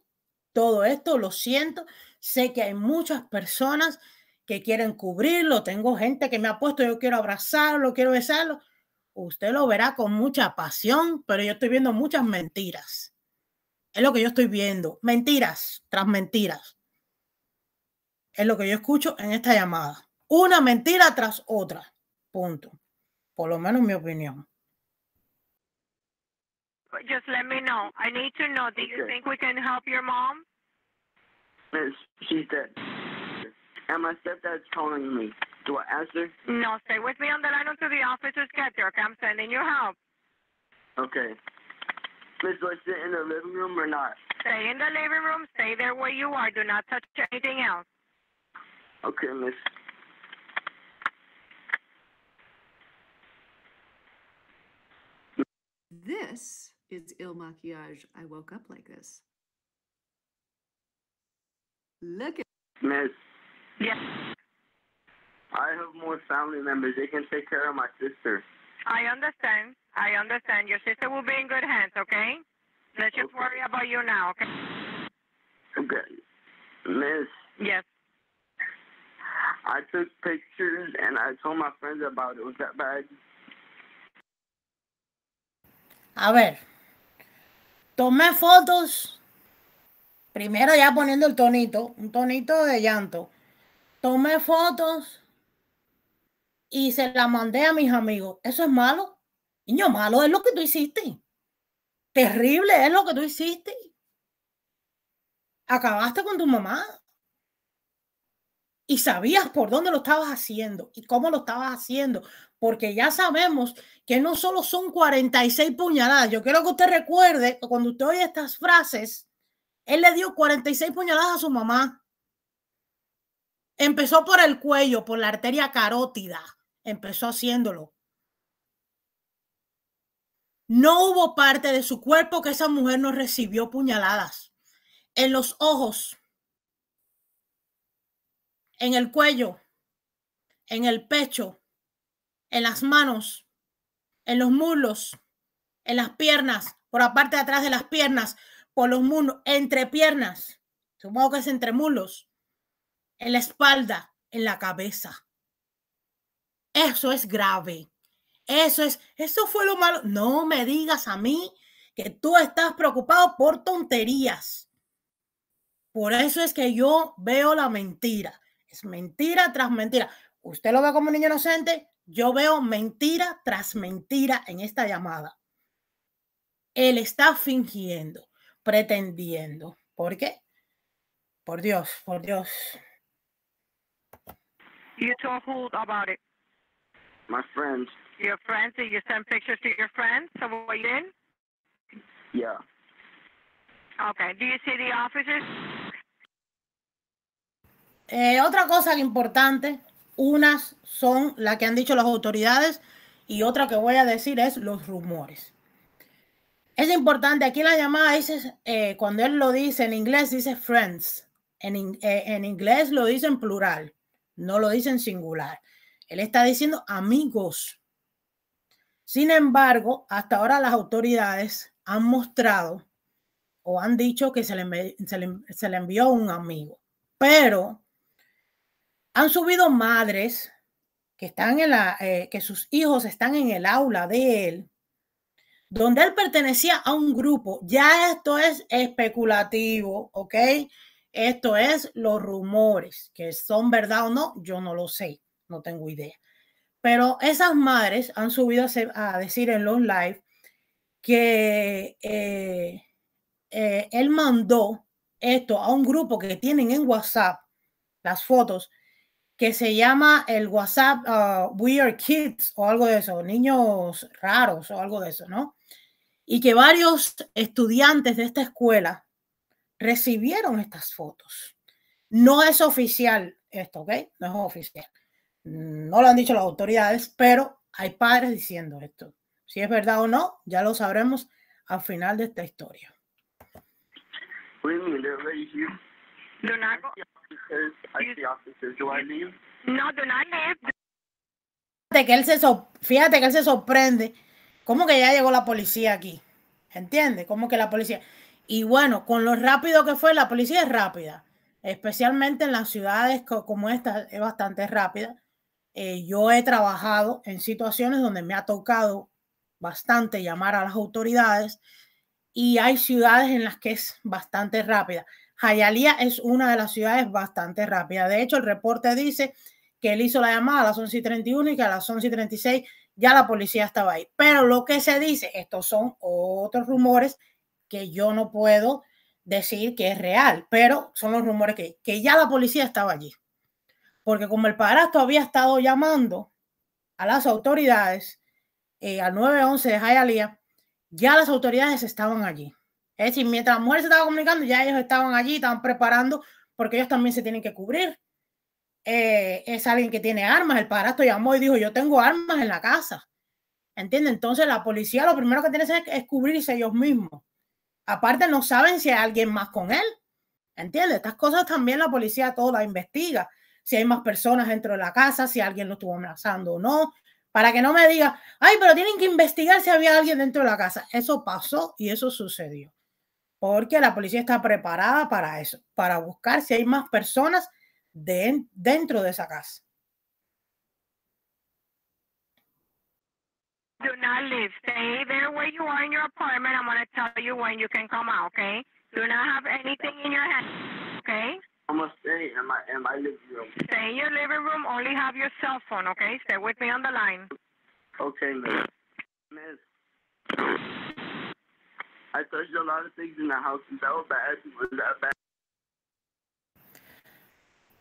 todo esto lo siento. Sé que hay muchas personas que quieren cubrirlo. Tengo gente que me ha puesto, yo quiero abrazarlo, quiero besarlo. Usted lo verá con mucha pasión, pero yo estoy viendo muchas mentiras. Es lo que yo estoy viendo. Mentiras tras mentiras. Es lo que yo escucho en esta llamada. una mentira tras otra. Punto. Por lo menos mi opinión. Just let me know. I need to know. Do you think we can help your mom? She's dead. And my stepdad's calling me. Do I answer? No, stay with me on the line until the officers get there. Okay, I'm sending you help. Okay. Miss, do I sit in the living room or not? Stay in the living room. Stay there where you are. Do not touch anything else. Okay, Miss. This is Il Maquillage. I woke up like this. Look at Miss. Yes. I have more family members. They can take care of my sister. I understand. I understand. Your sister will be in good hands, okay? Let's just okay. worry about you now, okay? Okay. Miss. Yes. I took pictures and I told my friends about it. Was that bad? A ver, tomé fotos, primero ya poniendo el tonito, un tonito de llanto. Tomé fotos y se la mandé a mis amigos. ¿Eso es malo? Niño, malo es lo que tú hiciste. Terrible es lo que tú hiciste. Acabaste con tu mamá y sabías por dónde lo estabas haciendo y cómo lo estabas haciendo, porque ya sabemos que no solo son 46 puñaladas, yo quiero que usted recuerde, cuando usted oye estas frases, él le dio 46 puñaladas a su mamá. Empezó por el cuello, por la arteria carótida, empezó haciéndolo. No hubo parte de su cuerpo que esa mujer no recibió puñaladas. En los ojos, en el cuello, en el pecho, en las manos, en los muslos, en las piernas, por la parte de atrás de las piernas, por los muslos, entre piernas, supongo que es entre mulos en la espalda, en la cabeza. Eso es grave. Eso es, eso fue lo malo. No me digas a mí que tú estás preocupado por tonterías. Por eso es que yo veo la mentira. Es mentira tras mentira. Usted lo ve como un niño inocente, yo veo mentira tras mentira en esta llamada. Él está fingiendo, pretendiendo. ¿Por qué? Por Dios, por Dios. You told who about it? My friends. Your friends? Did you send pictures to your friends So you in? Yeah. Okay. Do you see the officers? Eh, otra cosa importante, unas son las que han dicho las autoridades y otra que voy a decir es los rumores. Es importante, aquí la llamada dice, eh, cuando él lo dice en inglés, dice friends. En, eh, en inglés lo dice en plural, no lo dice en singular. Él está diciendo amigos. Sin embargo, hasta ahora las autoridades han mostrado o han dicho que se se le, se le envió un amigo. Pero han subido madres que están en la, eh, que sus hijos están en el aula de él, donde él pertenecía a un grupo. Ya esto es especulativo, ¿ok? Esto es los rumores, que son verdad o no, yo no lo sé, no tengo idea. Pero esas madres han subido a, decir en los live que eh, eh, él mandó esto a un grupo que tienen en WhatsApp, las fotos, que se llama el WhatsApp ah, We Are Kids o algo de eso, niños raros o algo de eso, ¿no? Y que varios estudiantes de esta escuela recibieron estas fotos. No es oficial esto, ¿ok? No es oficial. No lo han dicho las autoridades, pero hay padres diciendo esto. Si es verdad o no, ya lo sabremos al final de esta historia. Leonardo. Ah, no, Fíjate que él se, fíjate se sorprende. ¿Cómo que ya llegó la policía aquí? ¿Entiendes? ¿Cómo que la policía? Y bueno, con lo rápido que fue, la policía es rápida, especialmente en las ciudades como esta, es bastante rápida. Eh, yo he trabajado en situaciones donde me ha tocado bastante llamar a las autoridades y hay ciudades en las que es bastante rápida. Jayalía es una de las ciudades bastante rápida. De hecho, el reporte dice que él hizo la llamada a las 11 y 31 y que a las 11 y 36 ya la policía estaba ahí. Pero lo que se dice, estos son otros rumores que yo no puedo decir que es real, pero son los rumores que, que ya la policía estaba allí. Porque como el padrastro había estado llamando a las autoridades, eh, al 911 de Jayalía, ya las autoridades estaban allí. Es decir, mientras la mujer se estaba comunicando, ya ellos estaban allí, estaban preparando, porque ellos también se tienen que cubrir. Eh, es alguien que tiene armas. El padrastro llamó y dijo, yo tengo armas en la casa. ¿Entiende? Entonces la policía lo primero que tiene que hacer es cubrirse ellos mismos. Aparte no saben si hay alguien más con él. ¿Entiendes? Estas cosas también la policía todo la investiga. Si hay más personas dentro de la casa, si alguien lo estuvo amenazando o no. Para que no me diga, ay, pero tienen que investigar si había alguien dentro de la casa. Eso pasó y eso sucedió porque la policía está preparada para eso, para buscar si hay más personas dentro de esa casa. Do not leave. Stay there where you are in your apartment. I'm going to tell you when you can come out, okay? Do not have anything in your hand, okay? I'm must stay in my, in my living room. Stay in your living room. Only have your cell phone, okay? Stay with me on the line. Okay, miss. Miss.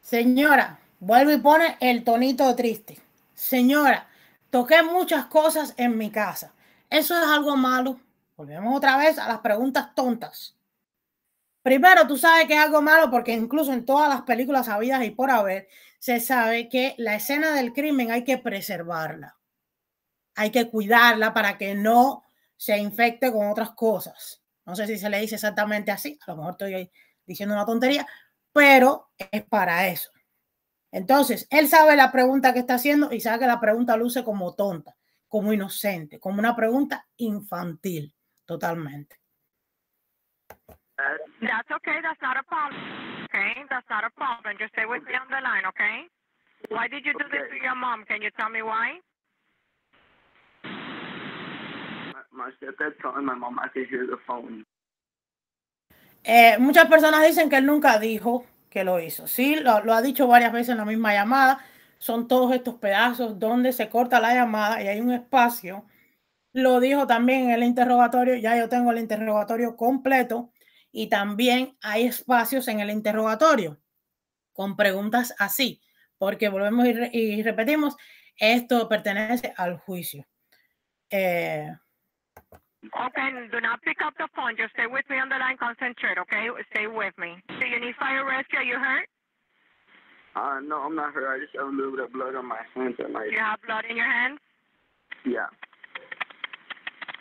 Señora, vuelvo y pone el tonito triste. Señora, toqué muchas cosas en mi casa. Eso es algo malo. Volvemos otra vez a las preguntas tontas. Primero, tú sabes que es algo malo porque incluso en todas las películas habidas y por haber, se sabe que la escena del crimen hay que preservarla. Hay que cuidarla para que no se infecte con otras cosas. No sé si se le dice exactamente así, a lo mejor estoy diciendo una tontería, pero es para eso. Entonces, él sabe la pregunta que está haciendo y sabe que la pregunta luce como tonta, como inocente, como una pregunta infantil, totalmente. Uh, that's okay. That's not a problem. Okay, that's not a problem. Just stay with the line, okay? Why did you do this to your mom? Can you tell me why? Eh, muchas personas dicen que él nunca dijo que lo hizo. Sí, lo, ha dicho varias veces en la misma llamada. Son todos estos pedazos donde se corta la llamada y hay un espacio. Lo dijo también en el interrogatorio. Ya yo tengo el interrogatorio completo y también hay espacios en el interrogatorio con preguntas así, porque volvemos y, repetimos, esto pertenece al juicio. Eh, Okay, do not pick up the phone. Just stay with me on the line, concentrate, okay? Stay with me. Do you need fire rescue? Are you hurt? Uh, no, I'm not hurt. I just have a little bit of blood on my hands and like You have blood in your hands? Yeah.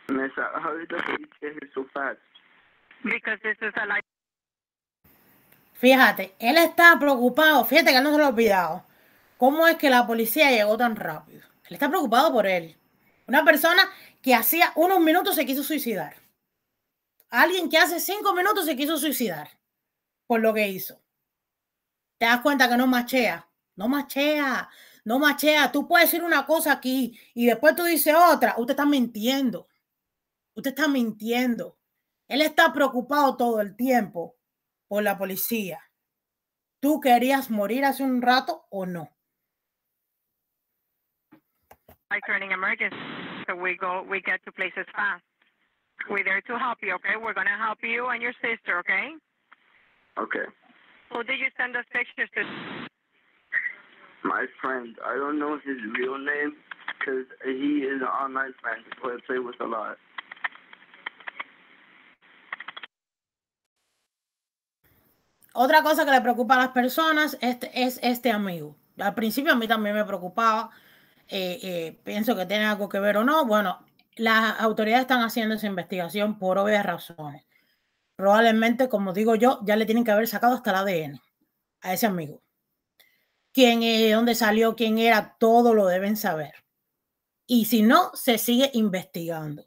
Miss, uh, how did you get here so fast? Because this is a life. Fíjate, él está preocupado. Fíjate que él no se lo ha olvidado. ¿Cómo es que la policía llegó tan rápido? Él está preocupado por él. Una persona que hacía unos minutos se quiso suicidar. Alguien que hace cinco minutos se quiso suicidar por lo que hizo. Te das cuenta que no machea, no machea, no machea. Tú puedes decir una cosa aquí y después tú dices otra. Usted está mintiendo. Usted está mintiendo. Él está preocupado todo el tiempo por la policía. ¿Tú querías morir hace un rato o no? like turning emergency. So we go, we get to places fast. We're there to help you, okay? We're gonna help you and your sister, okay? Okay. Who did you send us pictures to? My friend. I don't know his real name because he is an online friend who I play with a lot. Otra cosa que le preocupa a las personas es este amigo. Al principio a mí también me preocupaba Eh, eh, pienso que tiene algo que ver o no. Bueno, las autoridades están haciendo esa investigación por obvias razones. Probablemente, como digo yo, ya le tienen que haber sacado hasta el ADN a ese amigo. Quién es, dónde salió, quién era, todo lo deben saber. Y si no, se sigue investigando.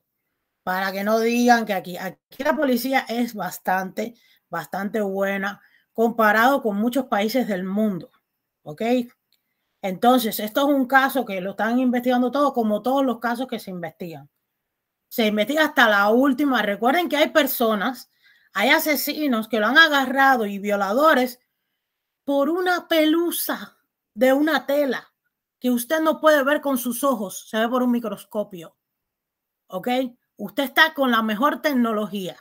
Para que no digan que aquí, aquí la policía es bastante, bastante buena comparado con muchos países del mundo. ¿Ok? Entonces, esto es un caso que lo están investigando todo, como todos los casos que se investigan. Se investiga hasta la última. Recuerden que hay personas, hay asesinos que lo han agarrado y violadores por una pelusa de una tela que usted no puede ver con sus ojos, se ve por un microscopio. ¿Ok? Usted está con la mejor tecnología.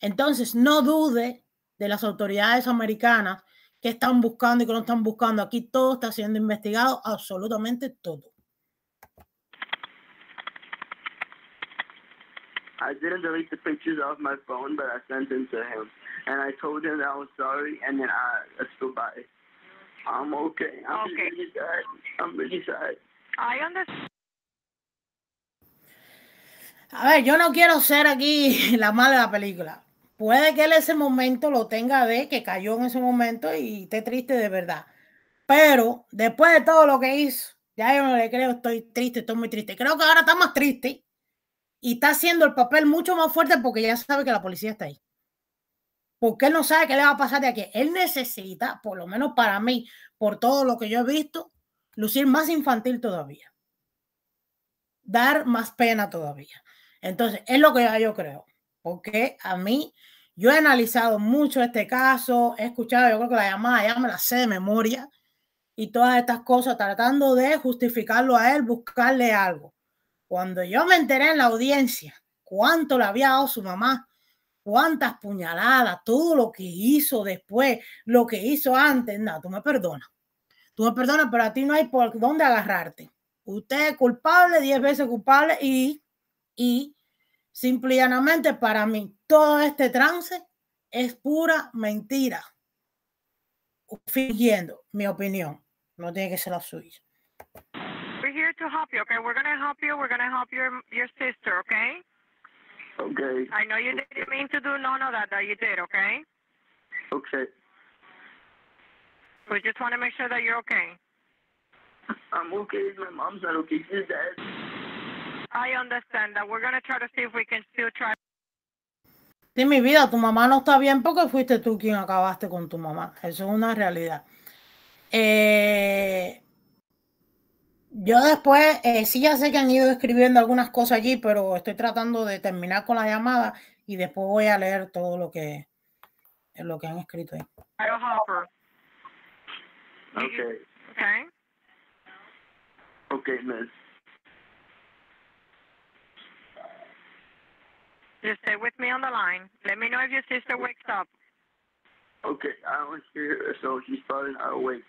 Entonces, no dude de las autoridades americanas que están buscando y que no están buscando. Aquí todo está siendo investigado, absolutamente todo. I didn't delete the pictures off my phone, but I sent them to him. And I told him that I was sorry, and then I, I stood by. I'm okay. I'm okay. really sad. I'm really sad. I understand. A ver, yo no quiero ser aquí la mala de la película, Puede que él ese momento lo tenga de que cayó en ese momento y esté triste de verdad. Pero después de todo lo que hizo, ya yo no le creo, estoy triste, estoy muy triste. Creo que ahora está más triste y está haciendo el papel mucho más fuerte porque ya sabe que la policía está ahí. Porque él no sabe qué le va a pasar de aquí. Él necesita, por lo menos para mí, por todo lo que yo he visto, lucir más infantil todavía. Dar más pena todavía. Entonces, es lo que yo creo. Porque a mí, yo he analizado mucho este caso, he escuchado, yo creo que la llamada ya me la sé de memoria y todas estas cosas, tratando de justificarlo a él, buscarle algo. Cuando yo me enteré en la audiencia cuánto le había dado su mamá, cuántas puñaladas, todo lo que hizo después, lo que hizo antes, nada, tú me perdonas. Tú me perdonas, pero a ti no hay por dónde agarrarte. Usted es culpable, 10 veces culpable y, y Simple y llanamente, para mí, todo este trance es pura mentira. Fingiendo, mi opinión. No tiene que ser la suya. We're here to help you, okay? We're going to help you. We're going to help your, your sister, okay? Okay. I know you didn't mean to do none of that, that you did, okay? Okay. We just want to make sure that you're okay. I'm okay. My mom's not okay. She's dead. I understand that. We're going to try to see if we can still try. mi vida, tu mamá no está bien porque fuiste tú quien acabaste con tu mamá. Eso es una realidad. Eh, yo después, eh, sí ya sé que han ido escribiendo algunas cosas allí, pero estoy tratando de terminar con la llamada y después voy a leer todo lo que, lo que han escrito ahí. Okay. Okay. Okay, Just stay with me on the line. Let me know if your sister wakes up. Okay, I was here, so she's probably not awake.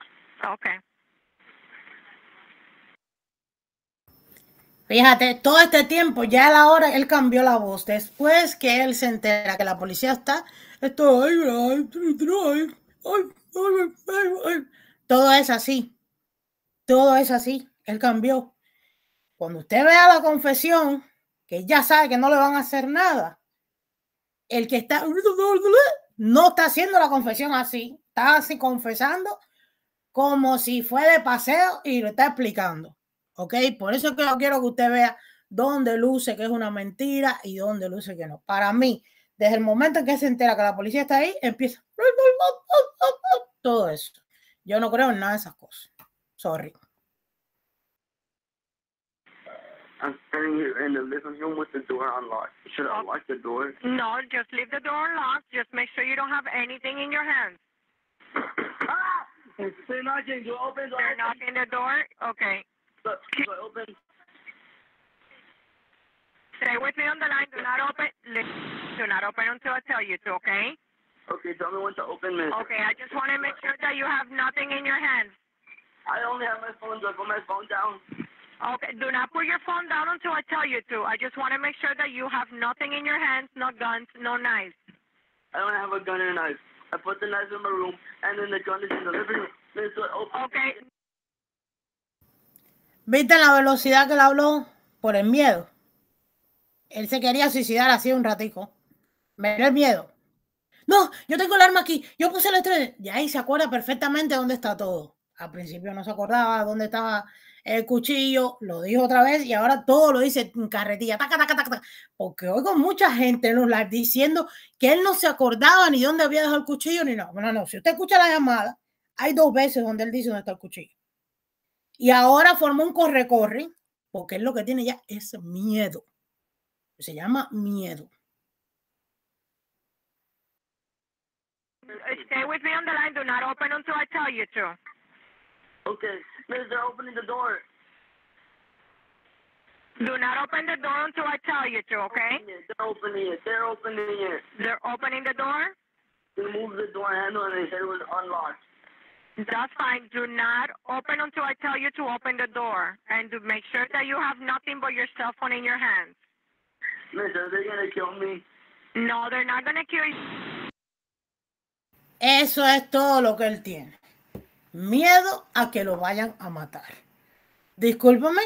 Okay. Fíjate, todo este tiempo, ya a la hora, él cambió la voz. Después que él se entera que la policía está, todo es así. Todo es así. Él cambió. Cuando usted vea la confesión, que ya sabe que no le van a hacer nada, el que está no está haciendo la confesión así, está así confesando como si fue de paseo y lo está explicando. ¿Ok? Por eso es que yo quiero que usted vea dónde luce que es una mentira y dónde luce que no. Para mí, desde el momento en que se entera que la policía está ahí, empieza todo eso. Yo no creo en nada de esas cosas. Sorry. I'm standing here in the living room with the door unlocked. Should I lock the door? No, just leave the door unlocked. Just make sure you don't have anything in your hands. ah! They're knocking. You open. They're open. knocking the door. Okay. Keep open. Stay with me on the line. Do not open. Do not open until I tell you to. Okay. Okay. Tell me when to open, miss. Okay. I just want to make sure that you have nothing in your hands. I only have my phone. I put my phone down? Okay, do not put your phone down until I tell you to. I just want to make sure that you have nothing in your hands, no guns, no knives. I don't have a gun or a knife. I put the knife in my room, and then the gun is in the living room. Oh. okay. ¿Viste la velocidad que le habló? Por el miedo. Él se quería suicidar así un ratico. Me dio el miedo. No, yo tengo el arma aquí. Yo puse el estrés. Y ahí se acuerda perfectamente dónde está todo. Al principio no se acordaba dónde estaba el cuchillo, lo dijo otra vez y ahora todo lo dice en carretilla, taca, taca, taca, porque oigo mucha gente en los live diciendo que él no se acordaba ni dónde había dejado el cuchillo ni no. bueno no, si usted escucha la llamada, hay dos veces donde él dice dónde está el cuchillo. Y ahora formó un corre-corre, porque es lo que tiene ya es miedo. Se llama miedo. Stay with me on the line. Do not open until I tell you to. Okay. Miss, they're opening the door. Do not open the door until I tell you to, okay? They're opening it. They're opening it. They're opening the door? They moved the door handle and they said it was unlocked. That's fine. Do not open until I tell you to open the door. And to make sure that you have nothing but your cell phone in your hands. Miss, are they going to kill me? No, they're not going to kill you. Eso es todo lo que él tiene. miedo a que lo vayan a matar. Discúlpame,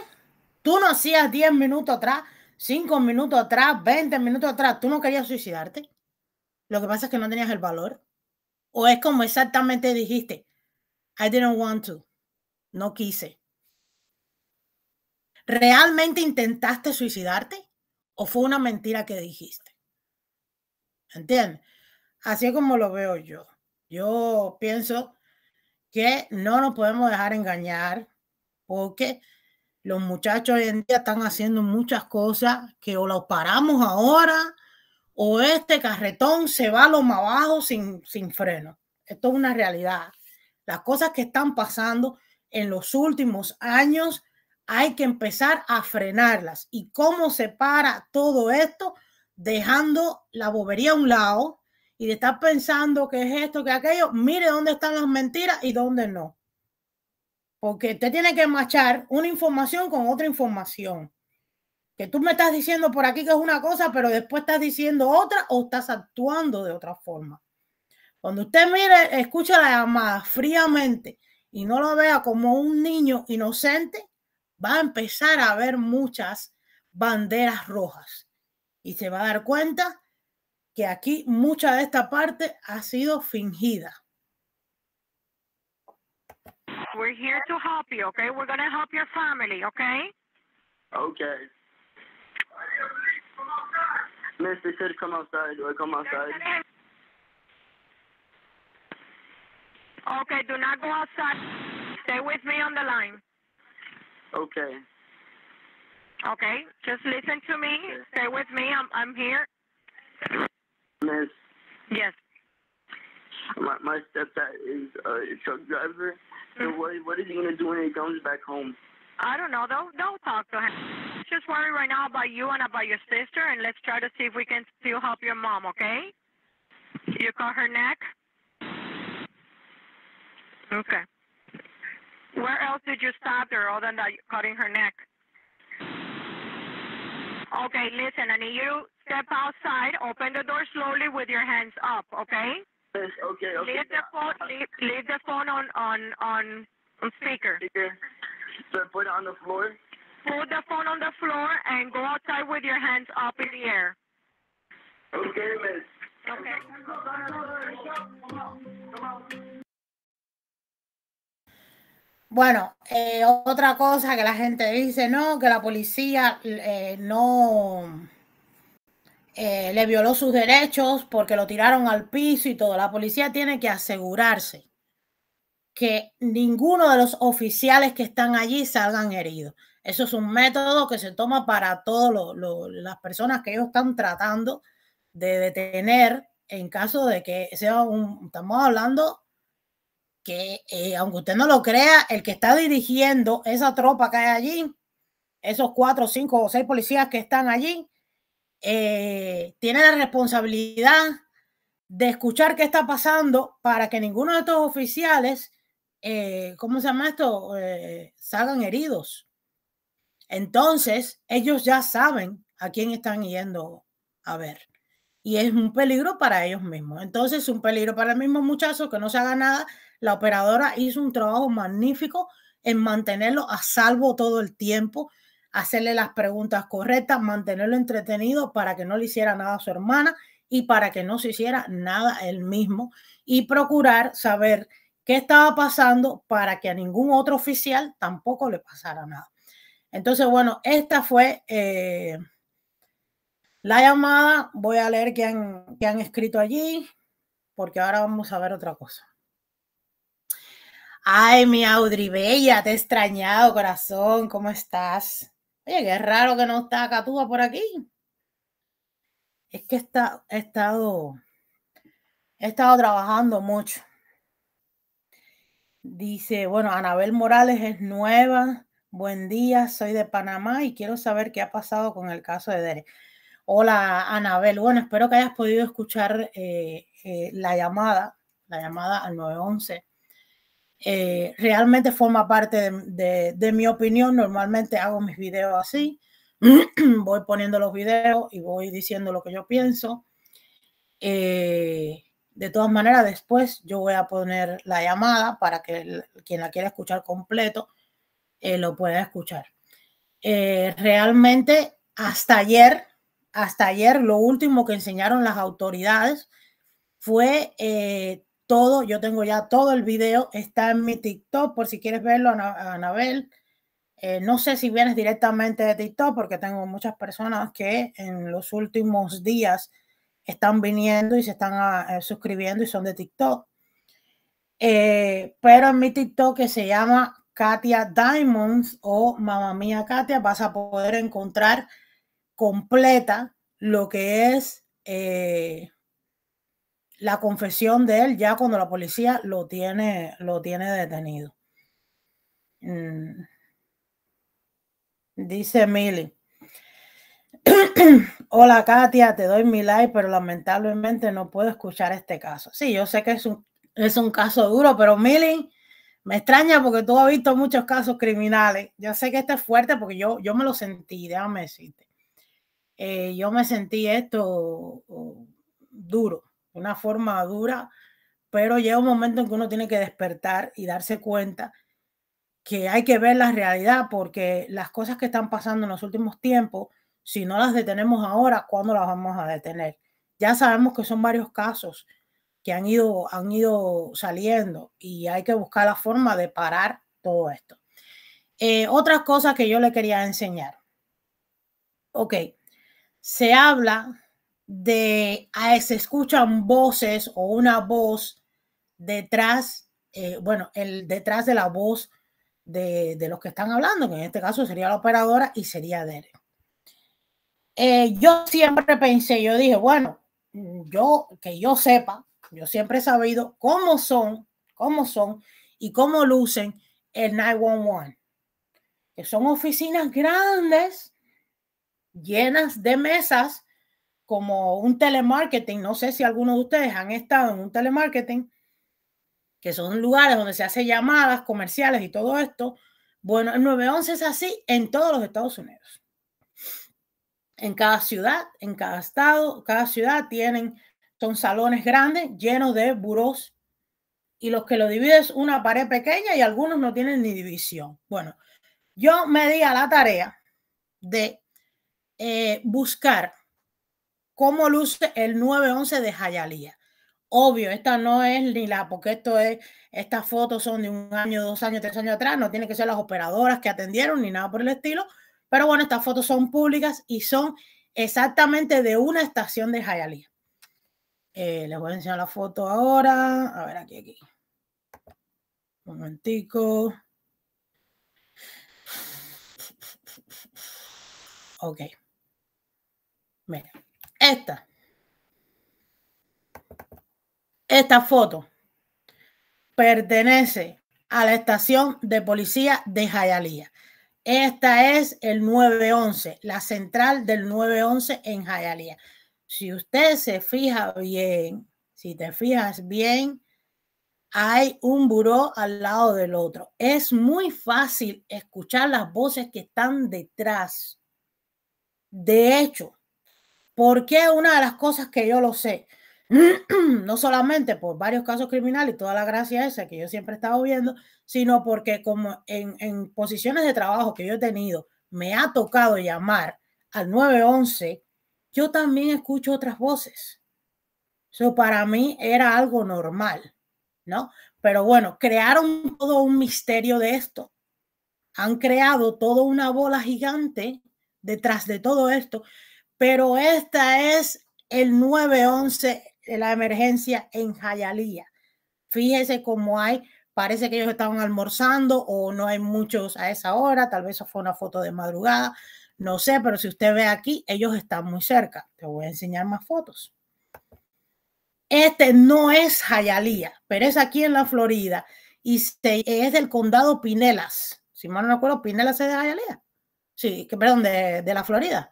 tú no hacías 10 minutos atrás, 5 minutos atrás, 20 minutos atrás, tú no querías suicidarte. Lo que pasa es que no tenías el valor. O es como exactamente dijiste, I didn't want to, no quise. ¿Realmente intentaste suicidarte o fue una mentira que dijiste? ¿Entiendes? Así es como lo veo yo. Yo pienso que no nos podemos dejar engañar porque los muchachos hoy en día están haciendo muchas cosas que o los paramos ahora o este carretón se va a lo más abajo sin, sin freno. Esto es una realidad. Las cosas que están pasando en los últimos años hay que empezar a frenarlas. ¿Y cómo se para todo esto? Dejando la bobería a un lado, y de estar pensando que es esto, que aquello, mire dónde están las mentiras y dónde no. Porque usted tiene que machar una información con otra información. Que tú me estás diciendo por aquí que es una cosa, pero después estás diciendo otra o estás actuando de otra forma. Cuando usted mire, escucha la llamada fríamente y no lo vea como un niño inocente, va a empezar a ver muchas banderas rojas y se va a dar cuenta que aquí mucha de esta parte ha sido fingida. We're here to help you, okay? We're going to help your family, okay? Okay. Mr. they come outside. Do I come outside? Okay, do not go outside. Stay with me on the line. Okay. Okay, just listen to me. Okay. Stay with me. I'm, I'm here. Miss? Yes. My, my stepdad is a truck driver. mm-hmm. what, what is he going to do when he comes back home? I don't know. Don't, don't talk to him. Just worry right now about you and about your sister, and let's try to see if we can still help your mom, okay? You call her neck? Okay. Where else did you stab her other than that, cutting her neck? Okay, listen, I need you step outside, open the door slowly with your hands up, okay? Yes, okay, okay. Leave the phone, leave, leave the phone on, on, on, on speaker. Speaker. So put it on the floor? Put the phone on the floor and go outside with your hands up in the air. Okay, miss. Okay. Bueno, eh, otra cosa que la gente dice, no, que la policía eh, no, Eh, le violó sus derechos porque lo tiraron al piso y todo. La policía tiene que asegurarse que ninguno de los oficiales que están allí salgan heridos. Eso es un método que se toma para todas las personas que ellos están tratando de detener en caso de que sea un, estamos hablando que eh, aunque usted no lo crea, el que está dirigiendo esa tropa que hay allí, esos cuatro, cinco o seis policías que están allí, eh, tiene la responsabilidad de escuchar qué está pasando para que ninguno de estos oficiales, eh, ¿cómo se llama esto?, eh, salgan heridos. Entonces, ellos ya saben a quién están yendo a ver. Y es un peligro para ellos mismos. Entonces, es un peligro para el mismo muchacho que no se haga nada. La operadora hizo un trabajo magnífico en mantenerlo a salvo todo el tiempo hacerle las preguntas correctas, mantenerlo entretenido para que no le hiciera nada a su hermana y para que no se hiciera nada él mismo y procurar saber qué estaba pasando para que a ningún otro oficial tampoco le pasara nada. Entonces, bueno, esta fue eh, la llamada. Voy a leer qué han, qué han escrito allí, porque ahora vamos a ver otra cosa. Ay, mi Audrey Bella, te he extrañado, corazón, ¿cómo estás? Oye, qué raro que no está Catúa por aquí. Es que está, he estado, estado trabajando mucho. Dice, bueno, Anabel Morales es nueva. Buen día, soy de Panamá y quiero saber qué ha pasado con el caso de Dere. Hola, Anabel. Bueno, espero que hayas podido escuchar eh, eh, la llamada, la llamada al 911 eh, realmente forma parte de, mi opinión. Normalmente hago mis videos así. voy poniendo los videos y voy diciendo lo que yo pienso. Eh, de todas maneras, después yo voy a poner la llamada para que quien la quiera escuchar completo eh, lo pueda escuchar. realmente, hasta ayer, hasta ayer, lo último que enseñaron las autoridades fue todo, yo tengo ya todo el video, está en mi TikTok por si quieres verlo, Anabel. Eh, no sé si vienes directamente de TikTok porque tengo muchas personas que en los últimos días están viniendo y se están ah, eh, suscribiendo y son de TikTok. Eh, pero en mi TikTok que se llama Katia Diamonds o Mamá Mía Katia vas a poder encontrar completa lo que es la confesión de él ya cuando la policía lo tiene, lo tiene detenido. Mm. Dice Milly. Hola Katia, te doy mi like, pero lamentablemente no puedo escuchar este caso. Sí, yo sé que es un, es un caso duro, pero Milly me extraña porque tú has visto muchos casos criminales. Yo sé que este es fuerte porque yo, yo me lo sentí, déjame decirte. Eh, yo me sentí esto oh, duro una forma dura, pero llega un momento en que uno tiene que despertar y darse cuenta que hay que ver la realidad porque las cosas que están pasando en los últimos tiempos, si no las detenemos ahora, ¿cuándo las vamos a detener? Ya sabemos que son varios casos que han ido, han ido saliendo y hay que buscar la forma de parar todo esto. Eh, otras cosas que yo le quería enseñar. Ok, se habla de ah, se escuchan voces o una voz detrás, eh, bueno, el detrás de la voz de, los que están hablando, que en este caso sería la operadora y sería de eh, yo siempre pensé, yo dije, bueno, yo que yo sepa, yo siempre he sabido cómo son, cómo son y cómo lucen el 911, que son oficinas grandes, llenas de mesas como un telemarketing, no sé si algunos de ustedes han estado en un telemarketing, que son lugares donde se hacen llamadas comerciales y todo esto. Bueno, el 911 es así en todos los Estados Unidos. En cada ciudad, en cada estado, cada ciudad tienen, son salones grandes llenos de buros y los que lo dividen es una pared pequeña y algunos no tienen ni división. Bueno, yo me di a la tarea de eh, buscar cómo luce el 911 de Jayalía. Obvio, esta no es ni la, porque esto es, estas fotos son de un año, dos años, tres años atrás, no tienen que ser las operadoras que atendieron ni nada por el estilo, pero bueno, estas fotos son públicas y son exactamente de una estación de Jayalía. Eh, les voy a enseñar la foto ahora, a ver aquí, aquí. Un momentico. Ok. Mira. Esta. Esta foto pertenece a la estación de policía de Jayalía. Esta es el 911, la central del 911 en Jayalía. Si usted se fija bien, si te fijas bien, hay un buró al lado del otro. Es muy fácil escuchar las voces que están detrás. De hecho, porque una de las cosas que yo lo sé, no solamente por varios casos criminales y toda la gracia esa que yo siempre he estado viendo, sino porque como en, en posiciones de trabajo que yo he tenido, me ha tocado llamar al 911, yo también escucho otras voces. Eso para mí era algo normal, ¿no? Pero bueno, crearon todo un misterio de esto. Han creado toda una bola gigante detrás de todo esto pero esta es el 911 de la emergencia en Jayalía. Fíjese cómo hay, parece que ellos estaban almorzando o no hay muchos a esa hora, tal vez eso fue una foto de madrugada, no sé, pero si usted ve aquí, ellos están muy cerca. Te voy a enseñar más fotos. Este no es Jayalía, pero es aquí en la Florida y es del condado Pinelas. Si mal no recuerdo, Pinelas es de Jayalía. Sí, que, perdón, de la Florida.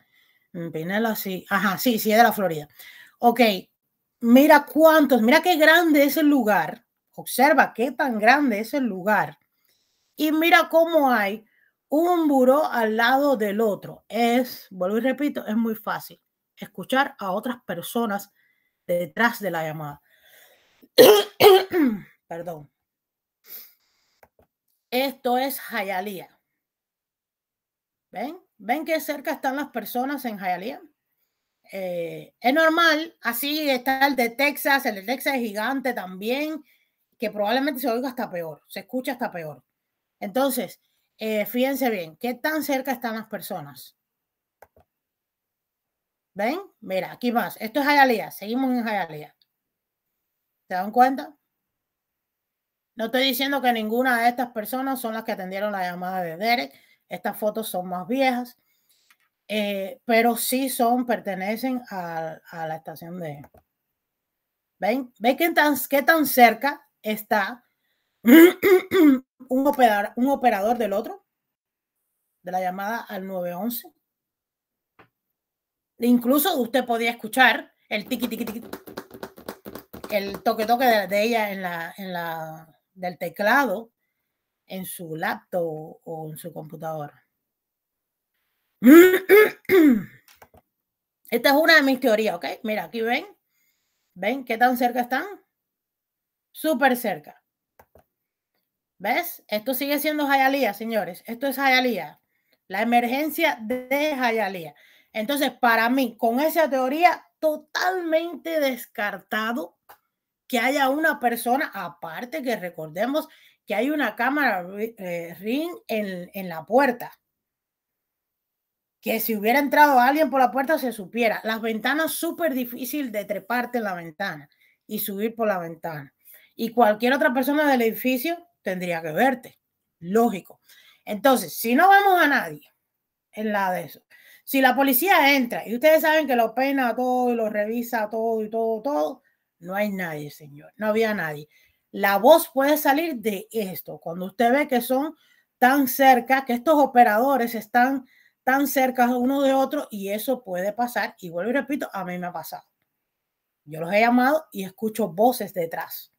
Mm, Pinela, sí. Ajá, sí, sí, es de la Florida. Ok, mira cuántos, mira qué grande es el lugar. Observa qué tan grande es el lugar. Y mira cómo hay un buró al lado del otro. Es, vuelvo y repito, es muy fácil escuchar a otras personas detrás de la llamada. Perdón. Esto es Hayalía. ¿Ven? ven qué cerca están las personas en Hialeah. Eh, es normal, así está el de Texas, el de Texas es gigante también, que probablemente se oiga hasta peor, se escucha hasta peor. Entonces, eh, fíjense bien, ¿qué tan cerca están las personas? ¿Ven? Mira, aquí más. Esto es Hialeah, seguimos en Hialeah. ¿Se dan cuenta? No estoy diciendo que ninguna de estas personas son las que atendieron la llamada de Derek estas fotos son más viejas, eh, pero sí son, pertenecen a, la estación de... ¿Ven? ¿Ven qué tan, qué tan cerca está un, operador, un operador del otro? De la llamada al 911. Incluso usted podía escuchar el tiki tiki el toque toque de, ella en la, en la, del teclado en su laptop o en su computadora. Esta es una de mis teorías, ¿ok? Mira, aquí ven. ¿Ven qué tan cerca están? Súper cerca. ¿Ves? Esto sigue siendo Jayalía, señores. Esto es Jayalía. La emergencia de Jayalía. Entonces, para mí, con esa teoría, totalmente descartado que haya una persona, aparte que recordemos que hay una cámara eh, eh, ring en, la puerta. Que si hubiera entrado alguien por la puerta se supiera. Las ventanas súper difícil de treparte en la ventana y subir por la ventana. Y cualquier otra persona del edificio tendría que verte. Lógico. Entonces, si no vamos a nadie en la de eso, si la policía entra y ustedes saben que lo pena todo y lo revisa todo y todo, todo, no hay nadie, señor. No había nadie. La voz puede salir de esto. Cuando usted ve que son tan cerca, que estos operadores están tan cerca uno de otro y eso puede pasar. Y vuelvo y repito, a mí me ha pasado. Yo los he llamado y escucho voces detrás.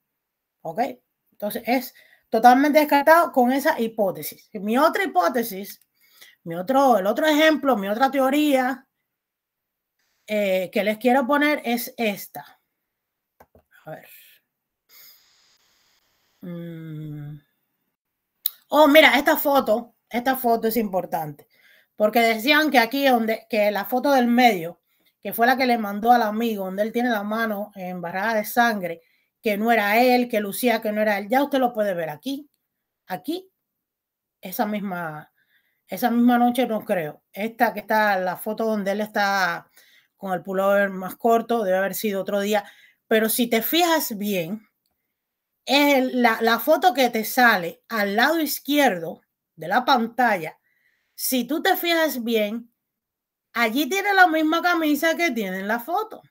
¿Ok? Entonces es totalmente descartado con esa hipótesis. Mi otra hipótesis, mi otro, el otro ejemplo, mi otra teoría eh, que les quiero poner es esta. A ver. Mm. Oh, mira, esta foto, esta foto es importante, porque decían que aquí donde, que la foto del medio, que fue la que le mandó al amigo, donde él tiene la mano embarrada de sangre, que no era él, que lucía que no era él, ya usted lo puede ver aquí, aquí, esa misma, esa misma noche no creo, esta que está, la foto donde él está con el pullover más corto, debe haber sido otro día, pero si te fijas bien, es la, foto que te sale al lado izquierdo de la pantalla. Si tú te fijas bien, allí tiene la misma camisa que tiene en la foto.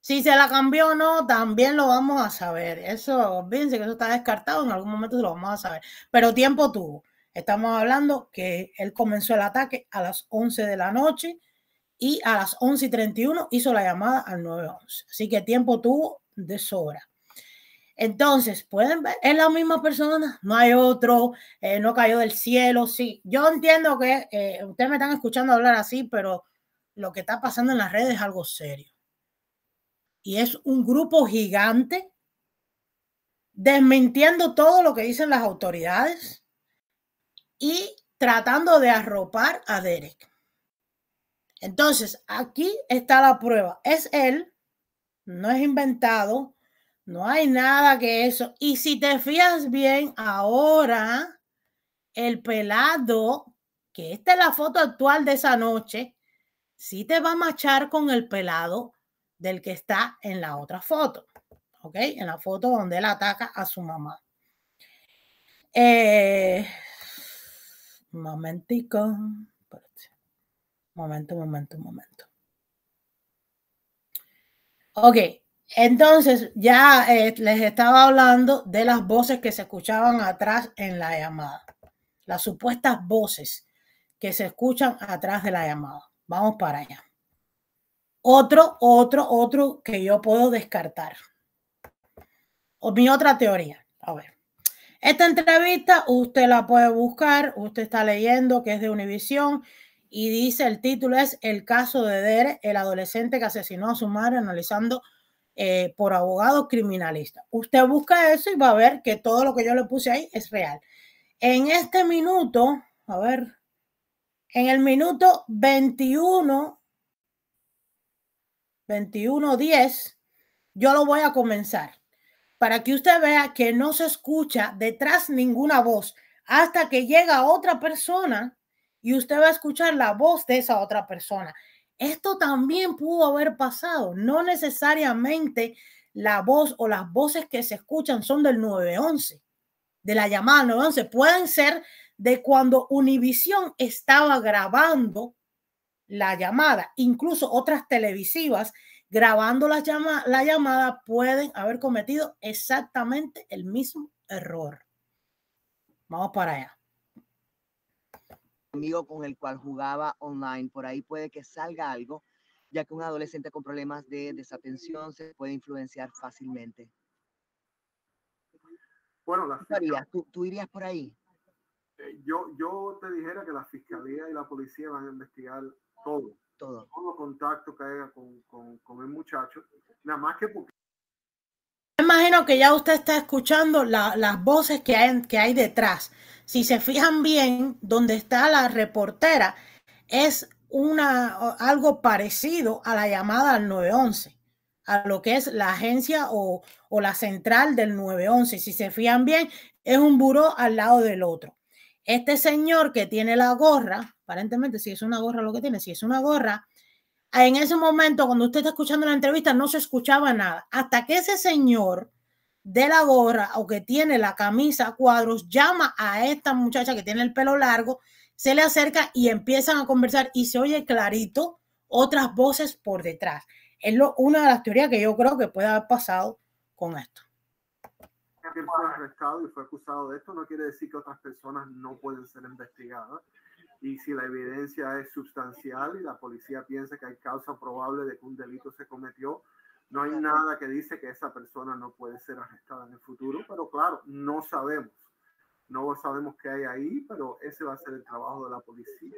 Si se la cambió o no, también lo vamos a saber. Eso, olvídense que eso está descartado, en algún momento lo vamos a saber. Pero tiempo tuvo. Estamos hablando que él comenzó el ataque a las 11 de la noche y a las 11 y 31 hizo la llamada al 911. Así que tiempo tuvo de sobra. Entonces, pueden ver, es la misma persona, no hay otro, eh, no cayó del cielo, sí. Yo entiendo que eh, ustedes me están escuchando hablar así, pero lo que está pasando en las redes es algo serio. Y es un grupo gigante desmintiendo todo lo que dicen las autoridades y tratando de arropar a Derek. Entonces, aquí está la prueba. Es él, no es inventado, no hay nada que eso. Y si te fías bien, ahora el pelado, que esta es la foto actual de esa noche, sí te va a machar con el pelado del que está en la otra foto. ¿Ok? En la foto donde él ataca a su mamá. Eh, momentico. Momento, momento, momento. Ok. Entonces, ya eh, les estaba hablando de las voces que se escuchaban atrás en la llamada, las supuestas voces que se escuchan atrás de la llamada. Vamos para allá. Otro, otro, otro que yo puedo descartar. O mi otra teoría. A ver. Esta entrevista usted la puede buscar, usted está leyendo que es de Univisión y dice el título es El caso de Dere, el adolescente que asesinó a su madre analizando eh, por abogado criminalista Usted busca eso y va a ver que todo lo que yo le puse ahí es real. En este minuto, a ver, en el minuto 21, 21.10, yo lo voy a comenzar para que usted vea que no se escucha detrás ninguna voz hasta que llega otra persona y usted va a escuchar la voz de esa otra persona. Esto también pudo haber pasado. No necesariamente la voz o las voces que se escuchan son del 911, de la llamada 911. Pueden ser de cuando Univisión estaba grabando la llamada. Incluso otras televisivas grabando la, la llamada pueden haber cometido exactamente el mismo error. Vamos para allá amigo con el cual jugaba online. Por ahí puede que salga algo, ya que un adolescente con problemas de desatención se puede influenciar fácilmente. Bueno, la fiscalía, ¿Tú, ¿Tú, irías por ahí? Eh, yo, yo te dijera que la fiscalía y la policía van a investigar todo. Todo. contacto que haya con, con, con el muchacho. Nada más que porque imagino que ya usted está escuchando las voces que hay, detrás. Si se fijan bien, donde está la reportera es algo parecido a la llamada al 911, a lo que es la agencia o, o la central del 911. Si se fijan bien, es un buró al lado del otro. Este señor que tiene la gorra, aparentemente si es una gorra lo que tiene, si es una gorra, en ese momento, cuando usted está escuchando la entrevista, no se escuchaba nada. Hasta que ese señor de la gorra o que tiene la camisa a cuadros llama a esta muchacha que tiene el pelo largo, se le acerca y empiezan a conversar y se oye clarito otras voces por detrás. Es una de las teorías que yo creo que puede haber pasado con esto. acusado de esto no quiere decir que otras personas no pueden ser investigadas y si la evidencia es sustancial y la policía piensa que hay causa probable de que un delito se cometió, no hay nada que dice que esa persona no puede ser arrestada en el futuro, pero claro, no sabemos. No sabemos qué hay ahí, pero ese va a ser el trabajo de la policía.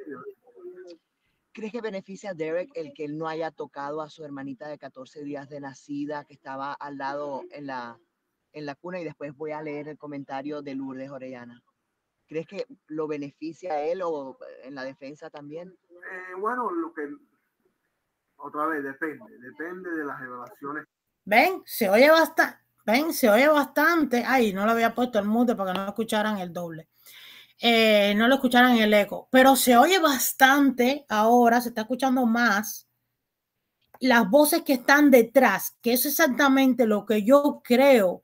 ¿Crees que beneficia a Derek el que él no haya tocado a su hermanita de 14 días de nacida que estaba al lado en la, en la cuna? Y después voy a leer el comentario de Lourdes Orellana. ¿Crees que lo beneficia a él o eh, en la defensa también? Eh, bueno, lo que otra vez depende, depende de las evaluaciones. Ven, se oye bastante, ven, se oye bastante. Ay, no lo había puesto el mute para que no escucharan el doble. Eh, no lo escucharan el eco, pero se oye bastante ahora, se está escuchando más las voces que están detrás, que es exactamente lo que yo creo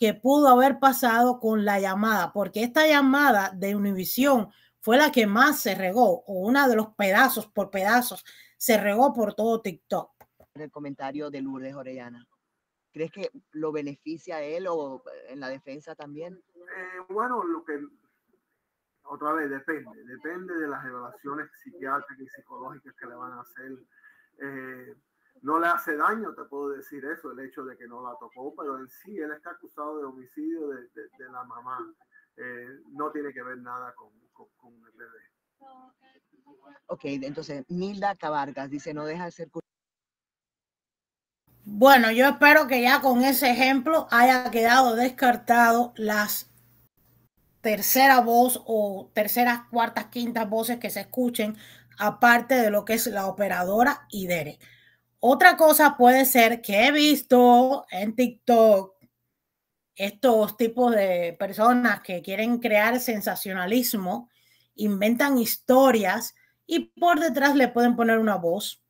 que pudo haber pasado con la llamada, porque esta llamada de Univisión fue la que más se regó, o una de los pedazos por pedazos, se regó por todo TikTok. El comentario de Lourdes Orellana. ¿Crees que lo beneficia a él o en la defensa también? Eh, bueno, lo que otra vez depende, depende de las evaluaciones psiquiátricas y psicológicas que le van a hacer. Eh, no le hace daño, te puedo decir eso, el hecho de que no la tocó, pero en sí él está acusado de homicidio de, la mamá. Eh, no tiene que ver nada con, el bebé. Ok, entonces Milda Cabargas dice, no deja de ser Bueno, yo espero que ya con ese ejemplo haya quedado descartado las tercera voz o terceras, cuartas, quintas voces que se escuchen, aparte de lo que es la operadora y Derek otra cosa puede ser que he visto en TikTok estos tipos de personas que quieren crear sensacionalismo, inventan historias y por detrás le pueden poner una voz,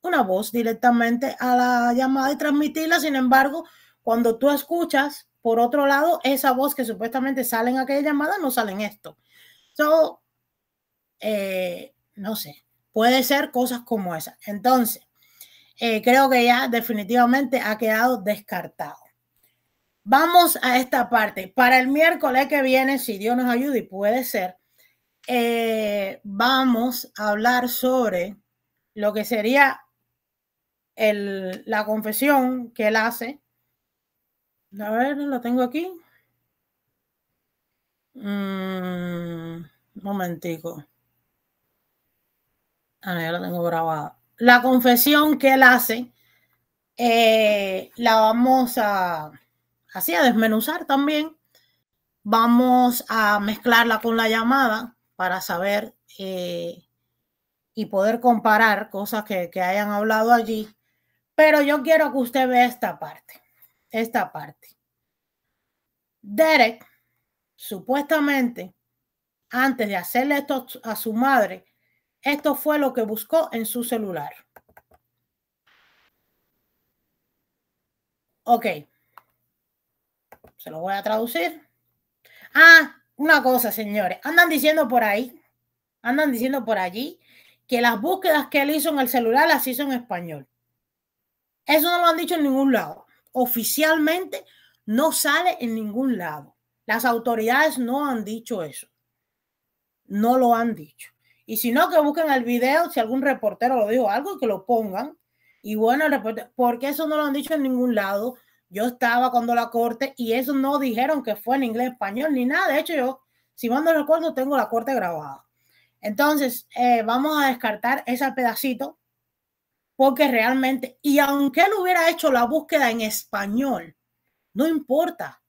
una voz directamente a la llamada y transmitirla. Sin embargo, cuando tú escuchas, por otro lado, esa voz que supuestamente sale en aquella llamada, no sale en esto. So, eh, no sé, puede ser cosas como esa. Entonces, eh, creo que ya definitivamente ha quedado descartado. Vamos a esta parte. Para el miércoles que viene, si Dios nos ayuda y puede ser, eh, vamos a hablar sobre lo que sería el, la confesión que él hace. A ver, lo tengo aquí. Mm, un momentico. Ah, ya lo tengo grabado la confesión que él hace, eh, la vamos a, así, desmenuzar también. Vamos a mezclarla con la llamada para saber eh, y poder comparar cosas que, que hayan hablado allí. Pero yo quiero que usted vea esta parte, esta parte. Derek, supuestamente, antes de hacerle esto a su madre, esto fue lo que buscó en su celular. Ok. Se lo voy a traducir. Ah, una cosa, señores. Andan diciendo por ahí, andan diciendo por allí que las búsquedas que él hizo en el celular las hizo en español. Eso no lo han dicho en ningún lado. Oficialmente no sale en ningún lado. Las autoridades no han dicho eso. No lo han dicho. Y si no, que busquen el video, si algún reportero lo dijo algo, que lo pongan. Y bueno, porque eso no lo han dicho en ningún lado. Yo estaba cuando la corte y eso no dijeron que fue en inglés, español, ni nada. De hecho, yo, si mal no recuerdo, tengo la corte grabada. Entonces, eh, vamos a descartar ese pedacito porque realmente, y aunque él hubiera hecho la búsqueda en español, no importa.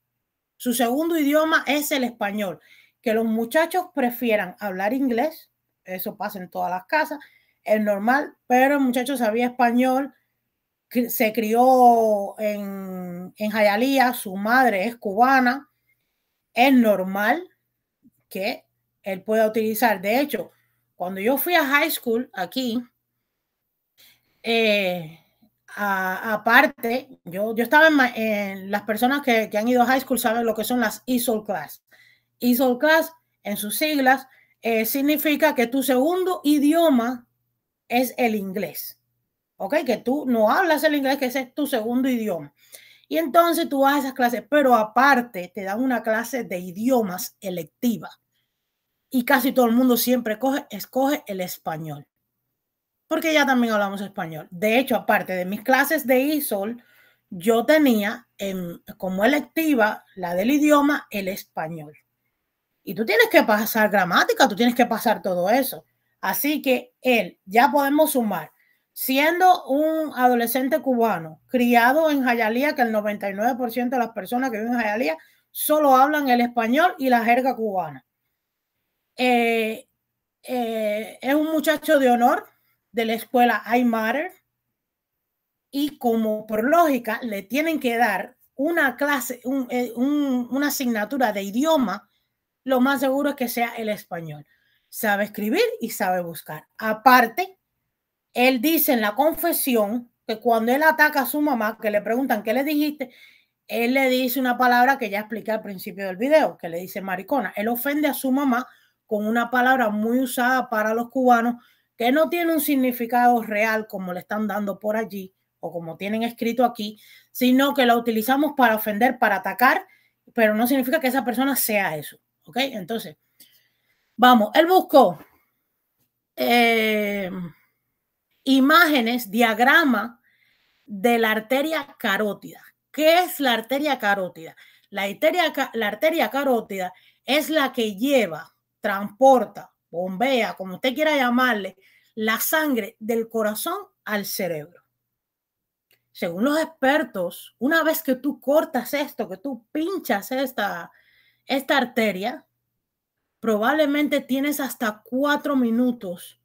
Su segundo idioma es el español. Que los muchachos prefieran hablar inglés eso pasa en todas las casas, es normal, pero el muchacho sabía español, se crió en, en Jayalía, su madre es cubana, es normal que él pueda utilizar. De hecho, cuando yo fui a high school aquí, eh, aparte, yo, estaba en, las personas que, que, han ido a high school saben lo que son las ISOL class. ISOL class, en sus siglas, eh, significa que tu segundo idioma es el inglés. ¿Ok? Que tú no hablas el inglés, que ese es tu segundo idioma. Y entonces tú vas a esas clases, pero aparte te dan una clase de idiomas electiva. Y casi todo el mundo siempre coge, escoge el español. Porque ya también hablamos español. De hecho, aparte de mis clases de ISOL, yo tenía como electiva la del idioma el español. Y tú tienes que pasar gramática, tú tienes que pasar todo eso. Así que él, ya podemos sumar, siendo un adolescente cubano, criado en Jayalía, que el 99% de las personas que viven en Jayalía solo hablan el español y la jerga cubana. Eh, eh, es un muchacho de honor de la escuela I Matter y como por lógica le tienen que dar una clase, eh, una asignatura de idioma lo más seguro es que sea el español. Sabe escribir y sabe buscar. Aparte, él dice en la confesión que cuando él ataca a su mamá, que le preguntan, ¿qué le dijiste? Él le dice una palabra que ya expliqué al principio del video, que le dice maricona. Él ofende a su mamá con una palabra muy usada para los cubanos que no tiene un significado real como le están dando por allí o como tienen escrito aquí, sino que la utilizamos para ofender, para atacar, pero no significa que esa persona sea eso. ¿Ok? Entonces, vamos, él buscó eh, imágenes, diagrama de la arteria carótida. ¿Qué es la arteria carótida? La arteria, la arteria carótida es la que lleva, transporta, bombea, como usted quiera llamarle, la sangre del corazón al cerebro. Según los expertos, una vez que tú cortas esto, que tú pinchas esta, esta arteria, probablemente tienes hasta cuatro minutos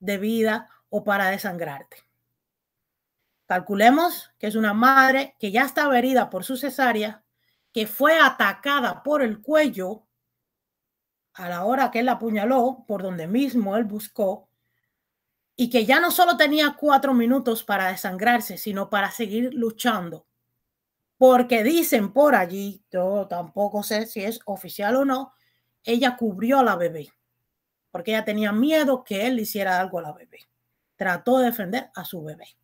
de vida o para desangrarte. Calculemos que es una madre que ya estaba herida por su cesárea, que fue atacada por el cuello a la hora que él la apuñaló, por donde mismo él buscó, y que ya no solo tenía cuatro minutos para desangrarse, sino para seguir luchando porque dicen por allí, yo tampoco sé si es oficial o no, ella cubrió a la bebé, porque ella tenía miedo que él le hiciera algo a la bebé. Trató de defender a su bebé.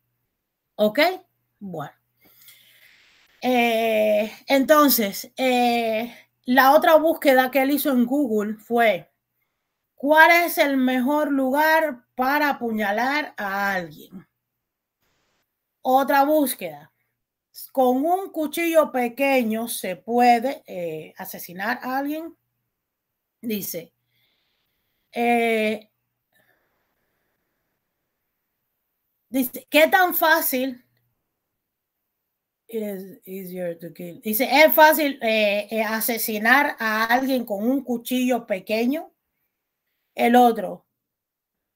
¿Ok? Bueno. Eh, entonces, eh, la otra búsqueda que él hizo en Google fue, ¿cuál es el mejor lugar para apuñalar a alguien? Otra búsqueda, con un cuchillo pequeño se puede eh, asesinar a alguien. Dice, eh, dice, ¿qué tan fácil? Dice, ¿es fácil eh, asesinar a alguien con un cuchillo pequeño? El otro,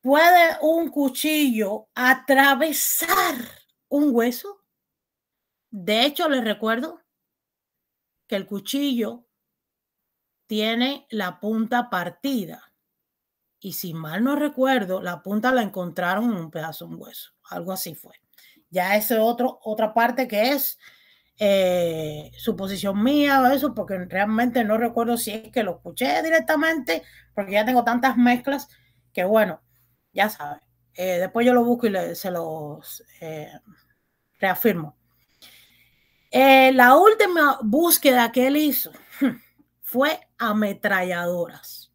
¿puede un cuchillo atravesar un hueso? De hecho, les recuerdo que el cuchillo tiene la punta partida. Y si mal no recuerdo, la punta la encontraron en un pedazo de un hueso. Algo así fue. Ya esa es otra parte que es eh, suposición mía o eso, porque realmente no recuerdo si es que lo escuché directamente, porque ya tengo tantas mezclas que bueno, ya saben. Eh, después yo lo busco y se los eh, reafirmo. Eh, la última búsqueda que él hizo hmm, fue ametralladoras.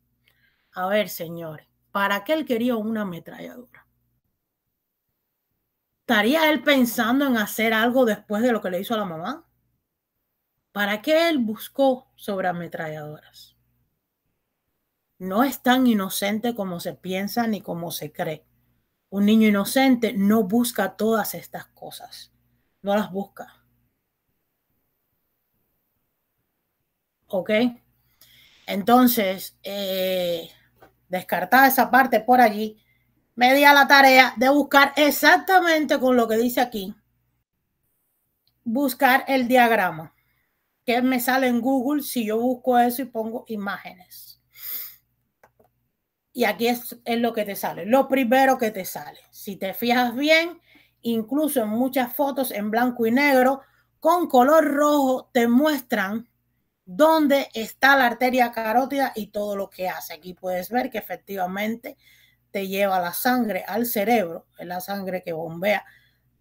A ver, señores, ¿para qué él quería una ametralladora? ¿Estaría él pensando en hacer algo después de lo que le hizo a la mamá? ¿Para qué él buscó sobre ametralladoras? No es tan inocente como se piensa ni como se cree. Un niño inocente no busca todas estas cosas, no las busca ¿ok? Entonces, descartar eh, descartada esa parte por allí, me di a la tarea de buscar exactamente con lo que dice aquí, buscar el diagrama que me sale en Google si yo busco eso y pongo imágenes. Y aquí es, es lo que te sale, lo primero que te sale. Si te fijas bien, incluso en muchas fotos en blanco y negro, con color rojo te muestran dónde está la arteria carótida y todo lo que hace. Aquí puedes ver que efectivamente te lleva la sangre al cerebro, es la sangre que bombea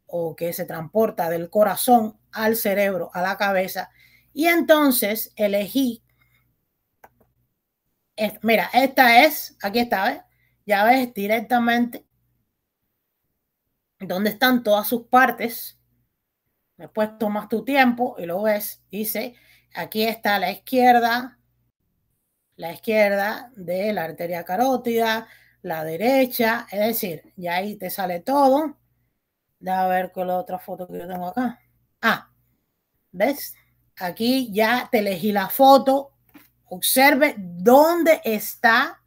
o que se transporta del corazón al cerebro, a la cabeza. Y entonces elegí, eh, mira, esta es, aquí está, ¿ves? Ya ves directamente dónde están todas sus partes. Después tomas tu tiempo y lo ves. Dice aquí está la izquierda, la izquierda de la arteria carótida, la derecha, es decir, ya ahí te sale todo. a ver con la otra foto que yo tengo acá. Ah, ¿ves? Aquí ya te elegí la foto. Observe dónde está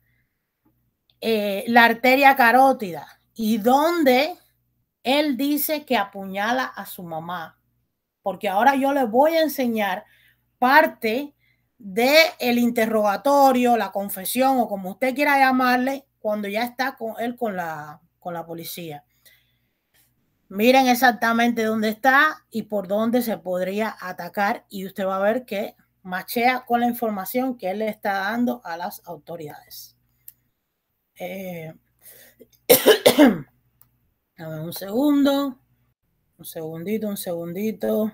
eh, la arteria carótida y dónde él dice que apuñala a su mamá. Porque ahora yo le voy a enseñar parte del el interrogatorio, la confesión o como usted quiera llamarle, cuando ya está con él con la, policía. Miren exactamente dónde está y por dónde se podría atacar y usted va a ver que machea con la información que él le está dando a las autoridades. Eh, un segundo, un segundito, un segundito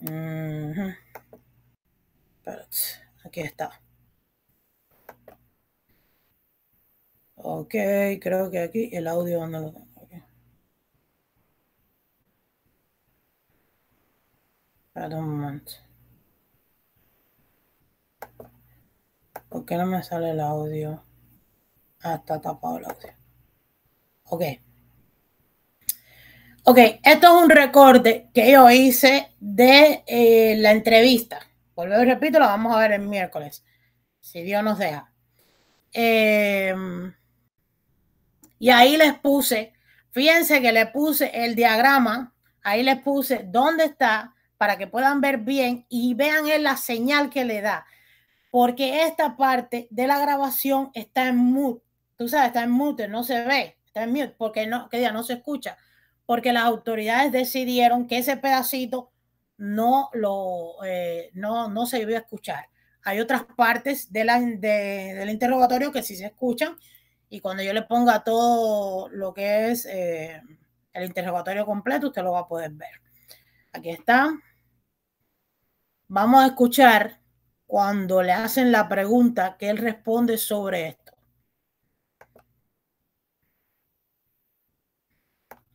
mhm pero Aquí está. Ok, creo que aquí el audio no lo tengo. Okay. Espera un momento. ¿Por qué no me sale el audio? Ah, está tapado el audio. Ok. Ok, esto es un recorte que yo hice de eh, la entrevista. Volvemos y repito, lo vamos a ver el miércoles, si Dios nos deja. Em, y ahí les puse, fíjense que le puse el diagrama, ahí les puse dónde está para que puedan ver bien y vean la señal que le da, porque esta parte de la grabación está en mute, tú sabes, está en mute, no se ve, está en mute, porque no, que no se escucha porque las autoridades decidieron que ese pedacito no, lo, eh, no, no se a escuchar. Hay otras partes de del interrogatorio que sí se escuchan y cuando yo le ponga todo lo que es eh, el interrogatorio completo, usted lo va a poder ver. Aquí está. Vamos a escuchar cuando le hacen la pregunta que él responde sobre esto.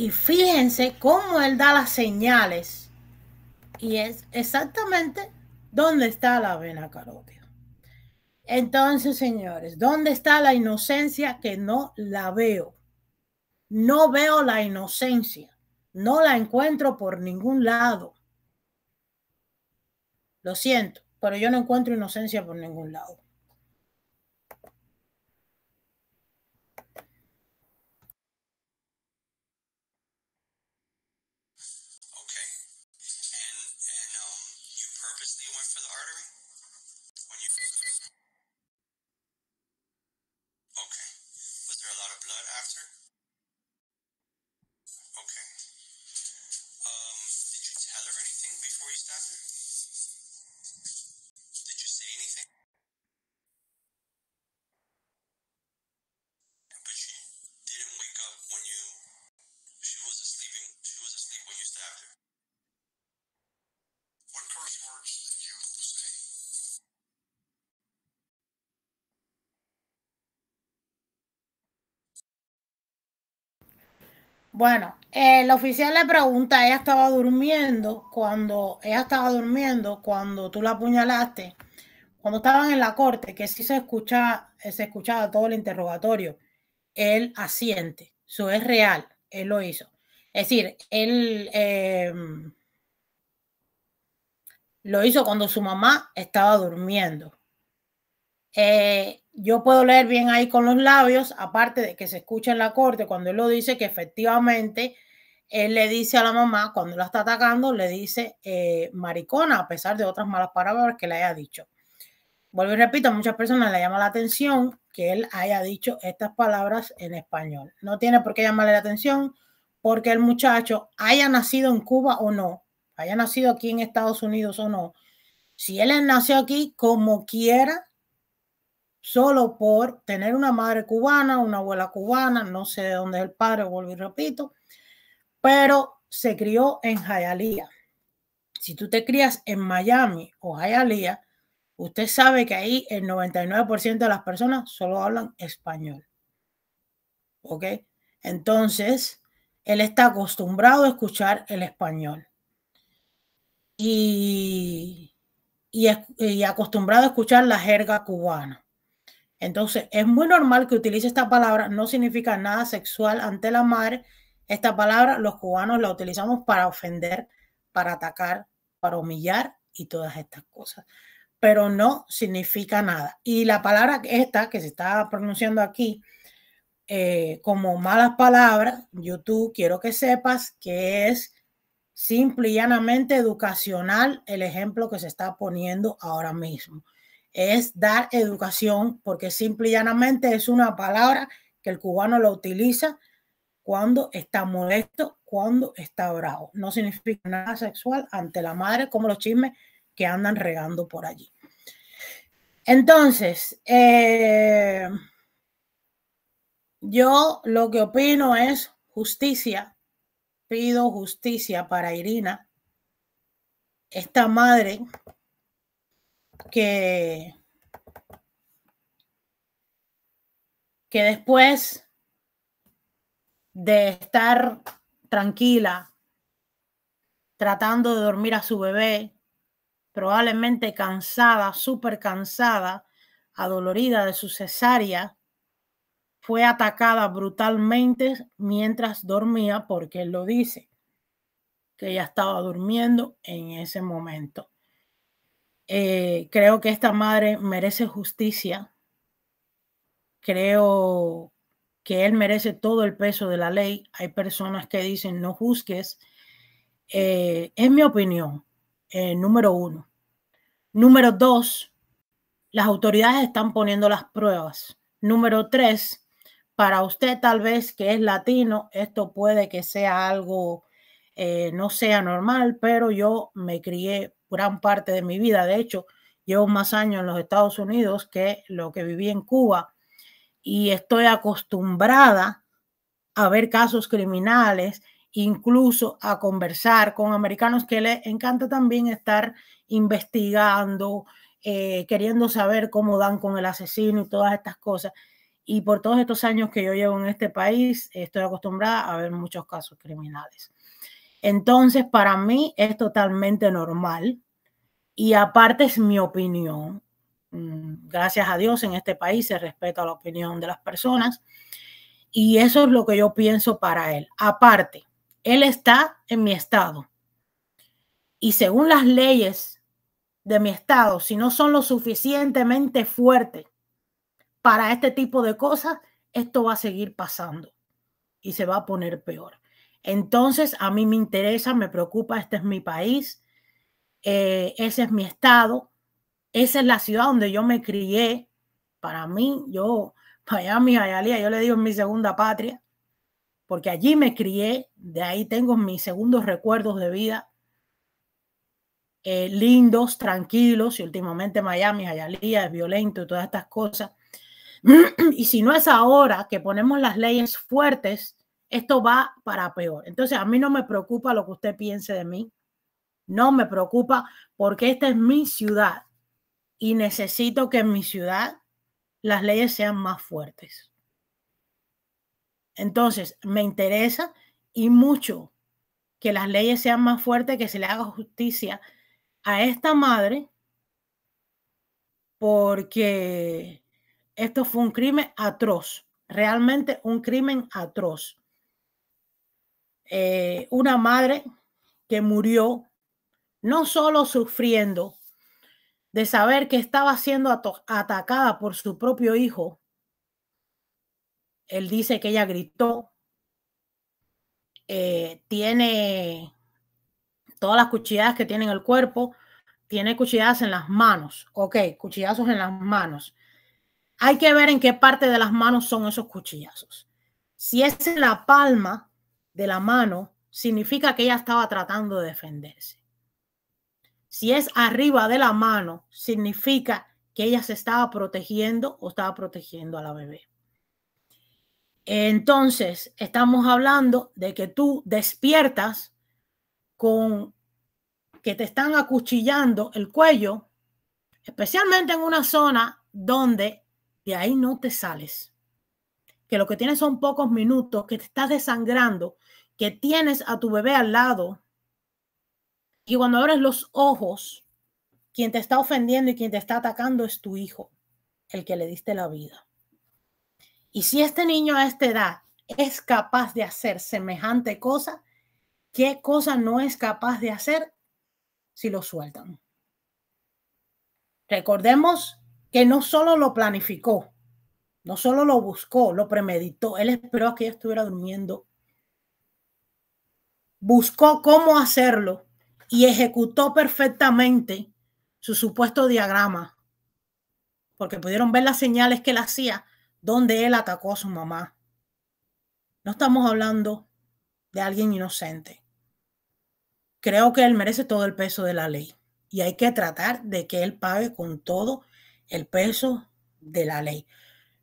Y fíjense cómo él da las señales. Y es exactamente dónde está la vena carótida. Entonces, señores, ¿dónde está la inocencia que no la veo? No veo la inocencia. No la encuentro por ningún lado. Lo siento, pero yo no encuentro inocencia por ningún lado. Bueno, el eh, oficial le pregunta, ella estaba durmiendo cuando, ella estaba durmiendo cuando tú la apuñalaste, cuando estaban en la corte, que sí se escuchaba, eh, se escuchaba todo el interrogatorio, él asiente, eso es real, él lo hizo. Es decir, él em, lo hizo cuando su mamá estaba durmiendo. Eh, yo puedo leer bien ahí con los labios, aparte de que se escucha en la corte cuando él lo dice, que efectivamente él le dice a la mamá, cuando la está atacando, le dice eh, maricona, a pesar de otras malas palabras que le haya dicho. Vuelvo y repito, a muchas personas le llama la atención que él haya dicho estas palabras en español. No tiene por qué llamarle la atención porque el muchacho haya nacido en Cuba o no, haya nacido aquí en Estados Unidos o no. Si él nació aquí, como quiera, solo por tener una madre cubana, una abuela cubana, no sé de dónde es el padre, vuelvo y repito, pero se crió en Hialeah. Si tú te crías en Miami o Hialeah, usted sabe que ahí el 99% de las personas solo hablan español. ¿Ok? Entonces, él está acostumbrado a escuchar el español. y, y acostumbrado a escuchar la jerga cubana. Entonces, es muy normal que utilice esta palabra, no significa nada sexual ante la madre. Esta palabra los cubanos la utilizamos para ofender, para atacar, para humillar y todas estas cosas. Pero no significa nada. Y la palabra esta que se está pronunciando aquí eh, como malas palabras, YouTube, quiero que sepas que es simple y llanamente educacional el ejemplo que se está poniendo ahora mismo es dar educación, porque simple y llanamente es una palabra que el cubano lo utiliza cuando está molesto, cuando está bravo. No significa nada sexual ante la madre, como los chismes que andan regando por allí. Entonces, eh, yo lo que opino es justicia. Pido justicia para Irina, esta madre que, después de estar tranquila, tratando de dormir a su bebé, probablemente cansada, súper cansada, adolorida de su cesárea, fue atacada brutalmente mientras dormía, porque él lo dice, que ella estaba durmiendo en ese momento. Eh, creo que esta madre merece justicia. Creo que él merece todo el peso de la ley. Hay personas que dicen no juzgues. Eh, es mi opinión, eh, número uno. Número dos, las autoridades están poniendo las pruebas. Número tres, para usted tal vez que es latino, esto puede que sea algo, no sea normal, pero yo me crié gran parte de mi vida. De hecho, llevo más años en los Estados Unidos que lo que viví en Cuba y estoy acostumbrada a ver casos criminales, incluso a conversar con americanos que les encanta también estar investigando, eh, queriendo saber cómo dan con el asesino y todas estas cosas. Y por todos estos años que yo llevo en este país, estoy acostumbrada a ver muchos casos criminales. Entonces, para mí es totalmente normal y aparte es mi opinión. Mm, gracias a Dios en este país se respeta la opinión de las personas y eso es lo que yo pienso para él. Aparte, él está en mi estado y según las leyes de mi estado, si no son lo suficientemente fuertes para este tipo de cosas, esto va a seguir pasando y se va a poner peor. Entonces, a mí me interesa, me preocupa, este es mi país, eh, ese es mi estado, esa es la ciudad donde yo me crié. Para mí, yo, Miami, Hialeah, yo le digo es mi segunda patria, porque allí me crié, de ahí tengo mis segundos recuerdos de vida, eh, lindos, tranquilos, y últimamente Miami, Hialeah es violento y todas estas cosas. y si no es ahora que ponemos las leyes fuertes, esto va para peor. Entonces, a mí no me preocupa lo que usted piense de mí. No me preocupa porque esta es mi ciudad y necesito que en mi ciudad las leyes sean más fuertes. Entonces, me interesa y mucho que las leyes sean más fuertes, que se le haga justicia a esta madre, porque esto fue un crimen atroz, realmente un crimen atroz. Eh, una madre que murió no solo sufriendo de saber que estaba siendo atacada por su propio hijo, él dice que ella gritó, eh, tiene todas las cuchilladas que tiene en el cuerpo, tiene cuchilladas en las manos, ok, cuchillazos en las manos. Hay que ver en qué parte de las manos son esos cuchillazos. Si es en la palma, de la mano, significa que ella estaba tratando de defenderse. Si es arriba de la mano, significa que ella se estaba protegiendo o estaba protegiendo a la bebé. Entonces, estamos hablando de que tú despiertas con que te están acuchillando el cuello, especialmente en una zona donde de ahí no te sales, que lo que tienes son pocos minutos, que te estás desangrando que tienes a tu bebé al lado y cuando abres los ojos, quien te está ofendiendo y quien te está atacando es tu hijo, el que le diste la vida. Y si este niño a esta edad es capaz de hacer semejante cosa, ¿qué cosa no es capaz de hacer si lo sueltan? Recordemos que no solo lo planificó, no solo lo buscó, lo premeditó, él esperó a que ella estuviera durmiendo buscó cómo hacerlo y ejecutó perfectamente su supuesto diagrama, porque pudieron ver las señales que él hacía donde él atacó a su mamá. No estamos hablando de alguien inocente. Creo que él merece todo el peso de la ley y hay que tratar de que él pague con todo el peso de la ley.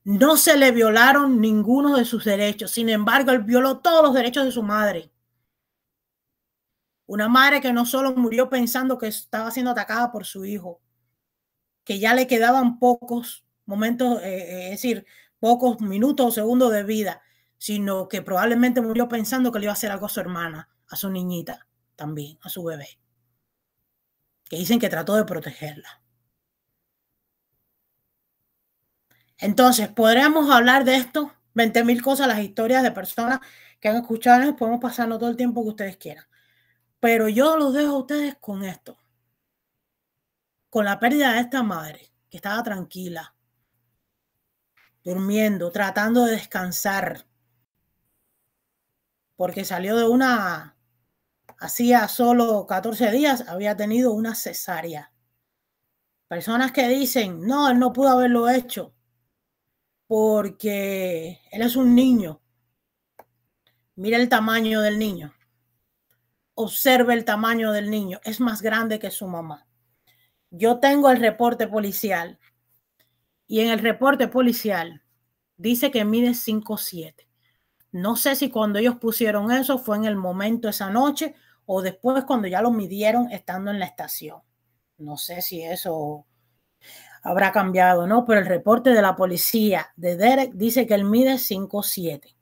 No se le violaron ninguno de sus derechos, sin embargo, él violó todos los derechos de su madre. Una madre que no solo murió pensando que estaba siendo atacada por su hijo, que ya le quedaban pocos momentos, eh, eh, es decir, pocos minutos o segundos de vida, sino que probablemente murió pensando que le iba a hacer algo a su hermana, a su niñita también, a su bebé, que dicen que trató de protegerla. Entonces, podríamos hablar de esto, 20.000 cosas, las historias de personas que han escuchado, nos podemos pasarnos todo el tiempo que ustedes quieran. Pero yo los dejo a ustedes con esto, con la pérdida de esta madre que estaba tranquila, durmiendo, tratando de descansar, porque salió de una, hacía solo 14 días, había tenido una cesárea. Personas que dicen, no, él no pudo haberlo hecho, porque él es un niño. Mira el tamaño del niño observe el tamaño del niño, es más grande que su mamá. Yo tengo el reporte policial y en el reporte policial dice que mide 5'7". No sé si cuando ellos pusieron eso fue en el momento esa noche o después cuando ya lo midieron estando en la estación. No sé si eso habrá cambiado, ¿no? Pero el reporte de la policía de Derek dice que él mide 5'7".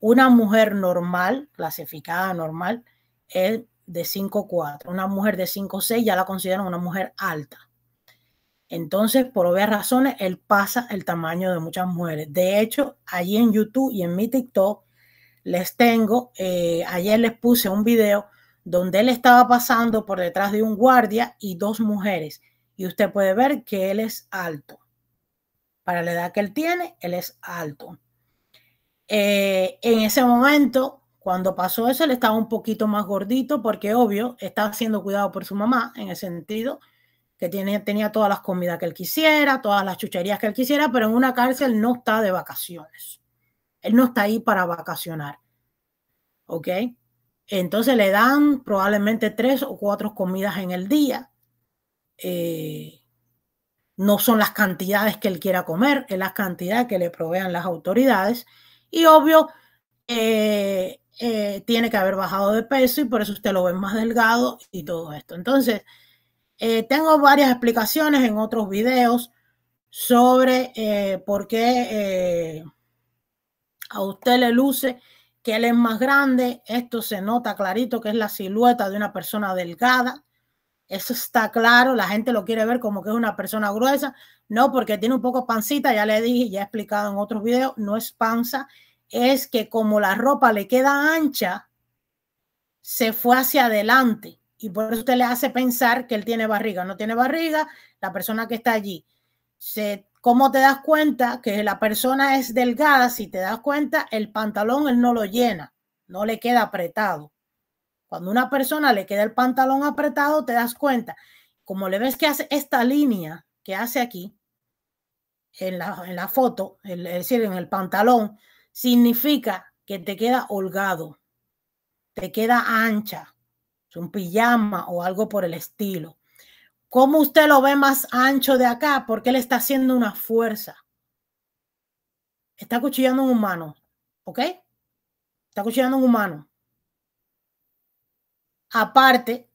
Una mujer normal, clasificada normal, es de 5'4. Una mujer de 5'6 ya la consideran una mujer alta. Entonces, por obvias razones, él pasa el tamaño de muchas mujeres. De hecho, allí en YouTube y en mi TikTok les tengo, eh, ayer les puse un video donde él estaba pasando por detrás de un guardia y dos mujeres. Y usted puede ver que él es alto. Para la edad que él tiene, él es alto. Eh, en ese momento, cuando pasó eso, él estaba un poquito más gordito porque, obvio, estaba siendo cuidado por su mamá en el sentido que tiene, tenía todas las comidas que él quisiera, todas las chucherías que él quisiera, pero en una cárcel no está de vacaciones. Él no está ahí para vacacionar. ¿Ok? Entonces le dan probablemente tres o cuatro comidas en el día. Eh, no son las cantidades que él quiera comer, es la cantidad que le provean las autoridades. Y obvio, eh, eh, tiene que haber bajado de peso y por eso usted lo ve más delgado y todo esto. Entonces, eh, tengo varias explicaciones en otros videos sobre eh, por qué a usted le luce que él es más grande. Esto se nota clarito que es la silueta de una persona delgada. Eso está claro, la gente lo quiere ver como que es una persona gruesa. No, porque tiene un poco pancita, ya le dije, ya he explicado en otros videos, no es panza, es que como la ropa le queda ancha, se fue hacia adelante. Y por eso usted le hace pensar que él tiene barriga. No tiene barriga la persona que está allí. Se, ¿Cómo te das cuenta que la persona es delgada? Si te das cuenta, el pantalón él no lo llena, no le queda apretado. Cuando una persona le queda el pantalón apretado, te das cuenta. Como le ves que hace esta línea que hace aquí, en la, foto, es decir, en el pantalón, significa que te queda holgado, te queda ancha, es un pijama o algo por el estilo. ¿Cómo usted lo ve más ancho de acá? Porque le está haciendo una fuerza. Está cuchillando un humano, ¿ok? Está cuchillando un humano. Aparte,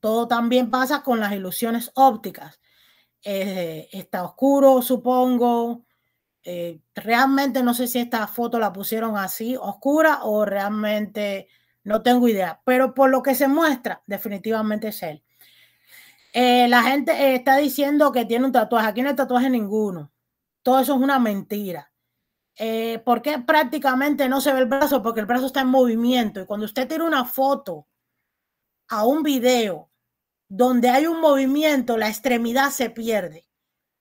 todo también pasa con las ilusiones ópticas. Eh, está oscuro, supongo, eh, realmente no sé si esta foto la pusieron así, oscura, o realmente no tengo idea, pero por lo que se muestra, definitivamente es él. Eh, la gente eh, está diciendo que tiene un tatuaje, aquí no hay tatuaje ninguno, todo eso es una mentira. porque prácticamente no se ve el brazo? Porque el brazo está en movimiento y cuando usted tira una foto a un video donde hay un movimiento, la extremidad se pierde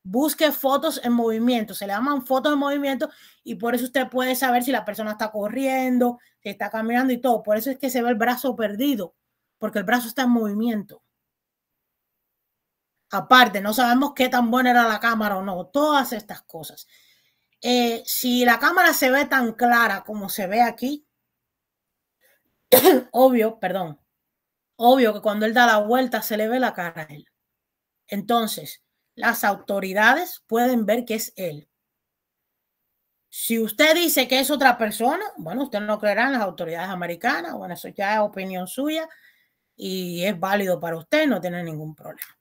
busque fotos en movimiento, se le llaman fotos en movimiento y por eso usted puede saber si la persona está corriendo, si está caminando y todo. Por eso es que se ve el brazo perdido, porque el brazo está en movimiento. Aparte, no sabemos qué tan buena era la cámara o no, todas estas cosas. Eh, si la cámara se ve tan clara como se ve aquí, obvio, perdón, obvio que cuando él da la vuelta se le ve la cara a él. Entonces, las autoridades pueden ver que es él. Si usted dice que es otra persona, bueno, usted no creerá en las autoridades americanas, bueno, eso ya es opinión suya y es válido para usted, no tiene ningún problema.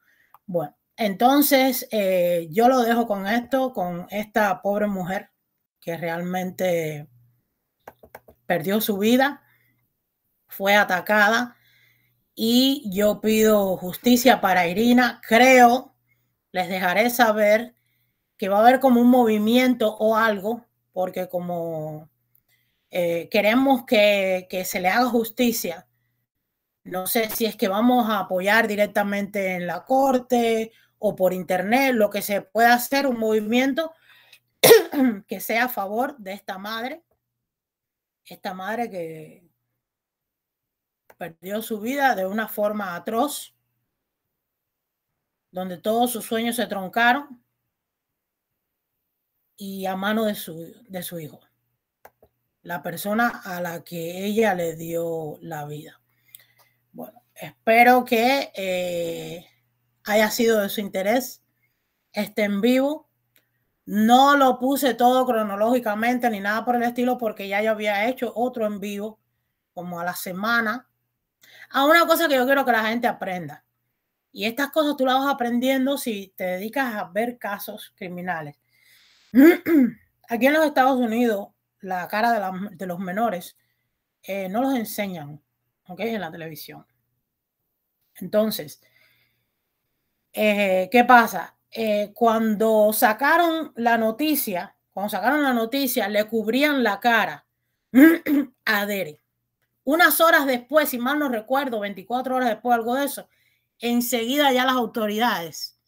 Bueno, entonces eh, yo lo dejo con esto, con esta pobre mujer que realmente perdió su vida, fue atacada y yo pido justicia para Irina, creo les dejaré saber que va a haber como un movimiento o algo, porque como eh, queremos que, que, se le haga justicia, no sé si es que vamos a apoyar directamente en la corte o por internet, lo que se pueda hacer, un movimiento que sea a favor de esta madre, esta madre que perdió su vida de una forma atroz donde todos sus sueños se troncaron y a mano de su, de su hijo, la persona a la que ella le dio la vida. Bueno, espero que eh, haya sido de su interés esté en vivo. No lo puse todo cronológicamente ni nada por el estilo porque ya yo había hecho otro en vivo como a la semana. A ah, una cosa que yo quiero que la gente aprenda. Y estas cosas tú las vas aprendiendo si te dedicas a ver casos criminales. Aquí en los Estados Unidos, la cara de, los menores eh, no los enseñan ¿okay? en la televisión. Entonces, eh, ¿qué pasa? Eh, cuando sacaron la noticia, cuando sacaron la noticia, le cubrían la cara a Dere. Unas horas después, si mal no recuerdo, 24 horas después, algo de eso, enseguida ya las autoridades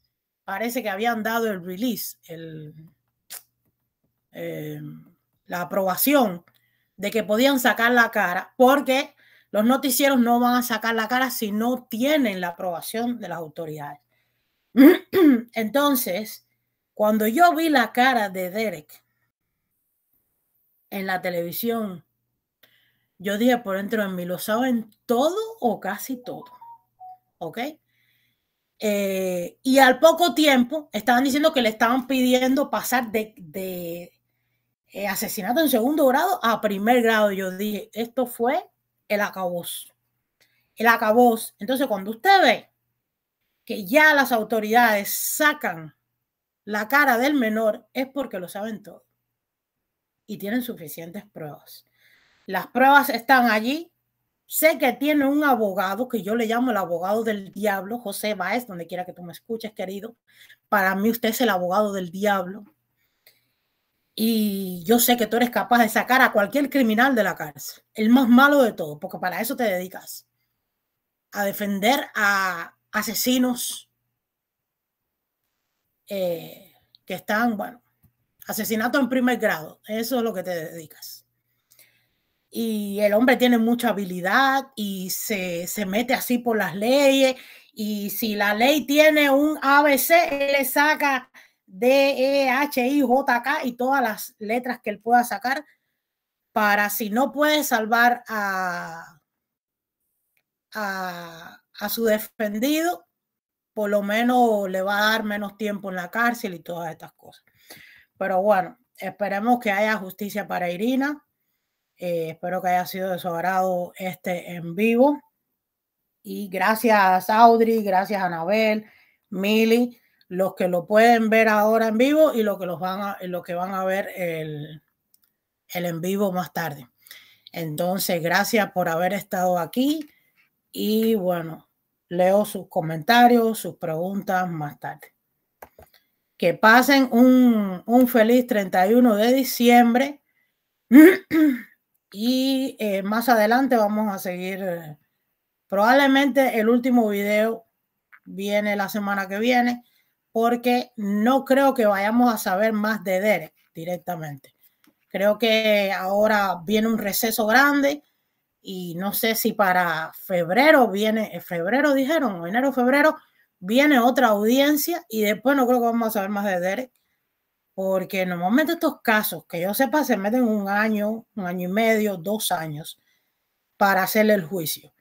parece que habían dado el release, eh, la aprobación de que podían sacar la cara, porque los noticieros no van a sacar la cara si no tienen la aprobación de las autoridades. Entonces, cuando yo vi la cara de Derek en la televisión, yo dije por dentro de mí, lo saben todo o casi todo. ¿ok? Eh, y al poco tiempo estaban diciendo que le estaban pidiendo pasar de, eh, asesinato en segundo grado a primer grado. Yo dije, esto fue el acabos. El acabos. Entonces, cuando usted ve que ya las autoridades sacan la cara del menor, es porque lo saben todo. Y tienen suficientes pruebas. Las pruebas están allí Sé que tiene un abogado que yo le llamo el abogado del diablo, José Báez, donde quiera que tú me escuches, querido. Para mí usted es el abogado del diablo. Y yo sé que tú eres capaz de sacar a cualquier criminal de la cárcel, el más malo de todos, porque para eso te dedicas, a defender a asesinos eh, que están, bueno, asesinato en primer grado, eso es lo que te dedicas y el hombre tiene mucha habilidad y se, mete así por las leyes. Y si la ley tiene un ABC, él le saca D, E, H, I, J, K y todas las letras que él pueda sacar para si no puede salvar a, a su defendido, por lo menos le va a dar menos tiempo en la cárcel y todas estas cosas. Pero bueno, esperemos que haya justicia para Irina eh, espero que haya sido de su agrado este en vivo. Y gracias Audrey, gracias Anabel, Mili, los que lo pueden ver ahora en vivo y los que, los van, a, los que van a ver el, en vivo más tarde. Entonces, gracias por haber estado aquí y bueno, leo sus comentarios, sus preguntas más tarde. Que pasen un, un feliz 31 de diciembre. y eh, más adelante vamos a seguir. Eh, probablemente el último video viene la semana que viene porque no creo que vayamos a saber más de Derek directamente. Creo que ahora viene un receso grande y no sé si para febrero viene, eh, febrero dijeron, enero, febrero, viene otra audiencia y después no creo que vamos a saber más de Derek porque normalmente estos casos, que yo sepa, se meten un año, un año y medio, dos años para hacerle el juicio.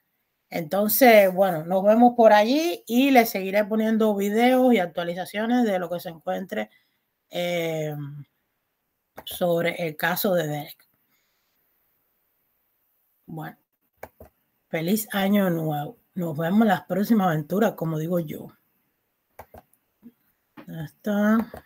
Entonces, bueno, nos vemos por allí y les seguiré poniendo videos y actualizaciones de lo que se encuentre em, sobre el caso de Derek. Bueno, feliz año nuevo. Nos vemos en las próximas aventuras, como digo yo. Ya está.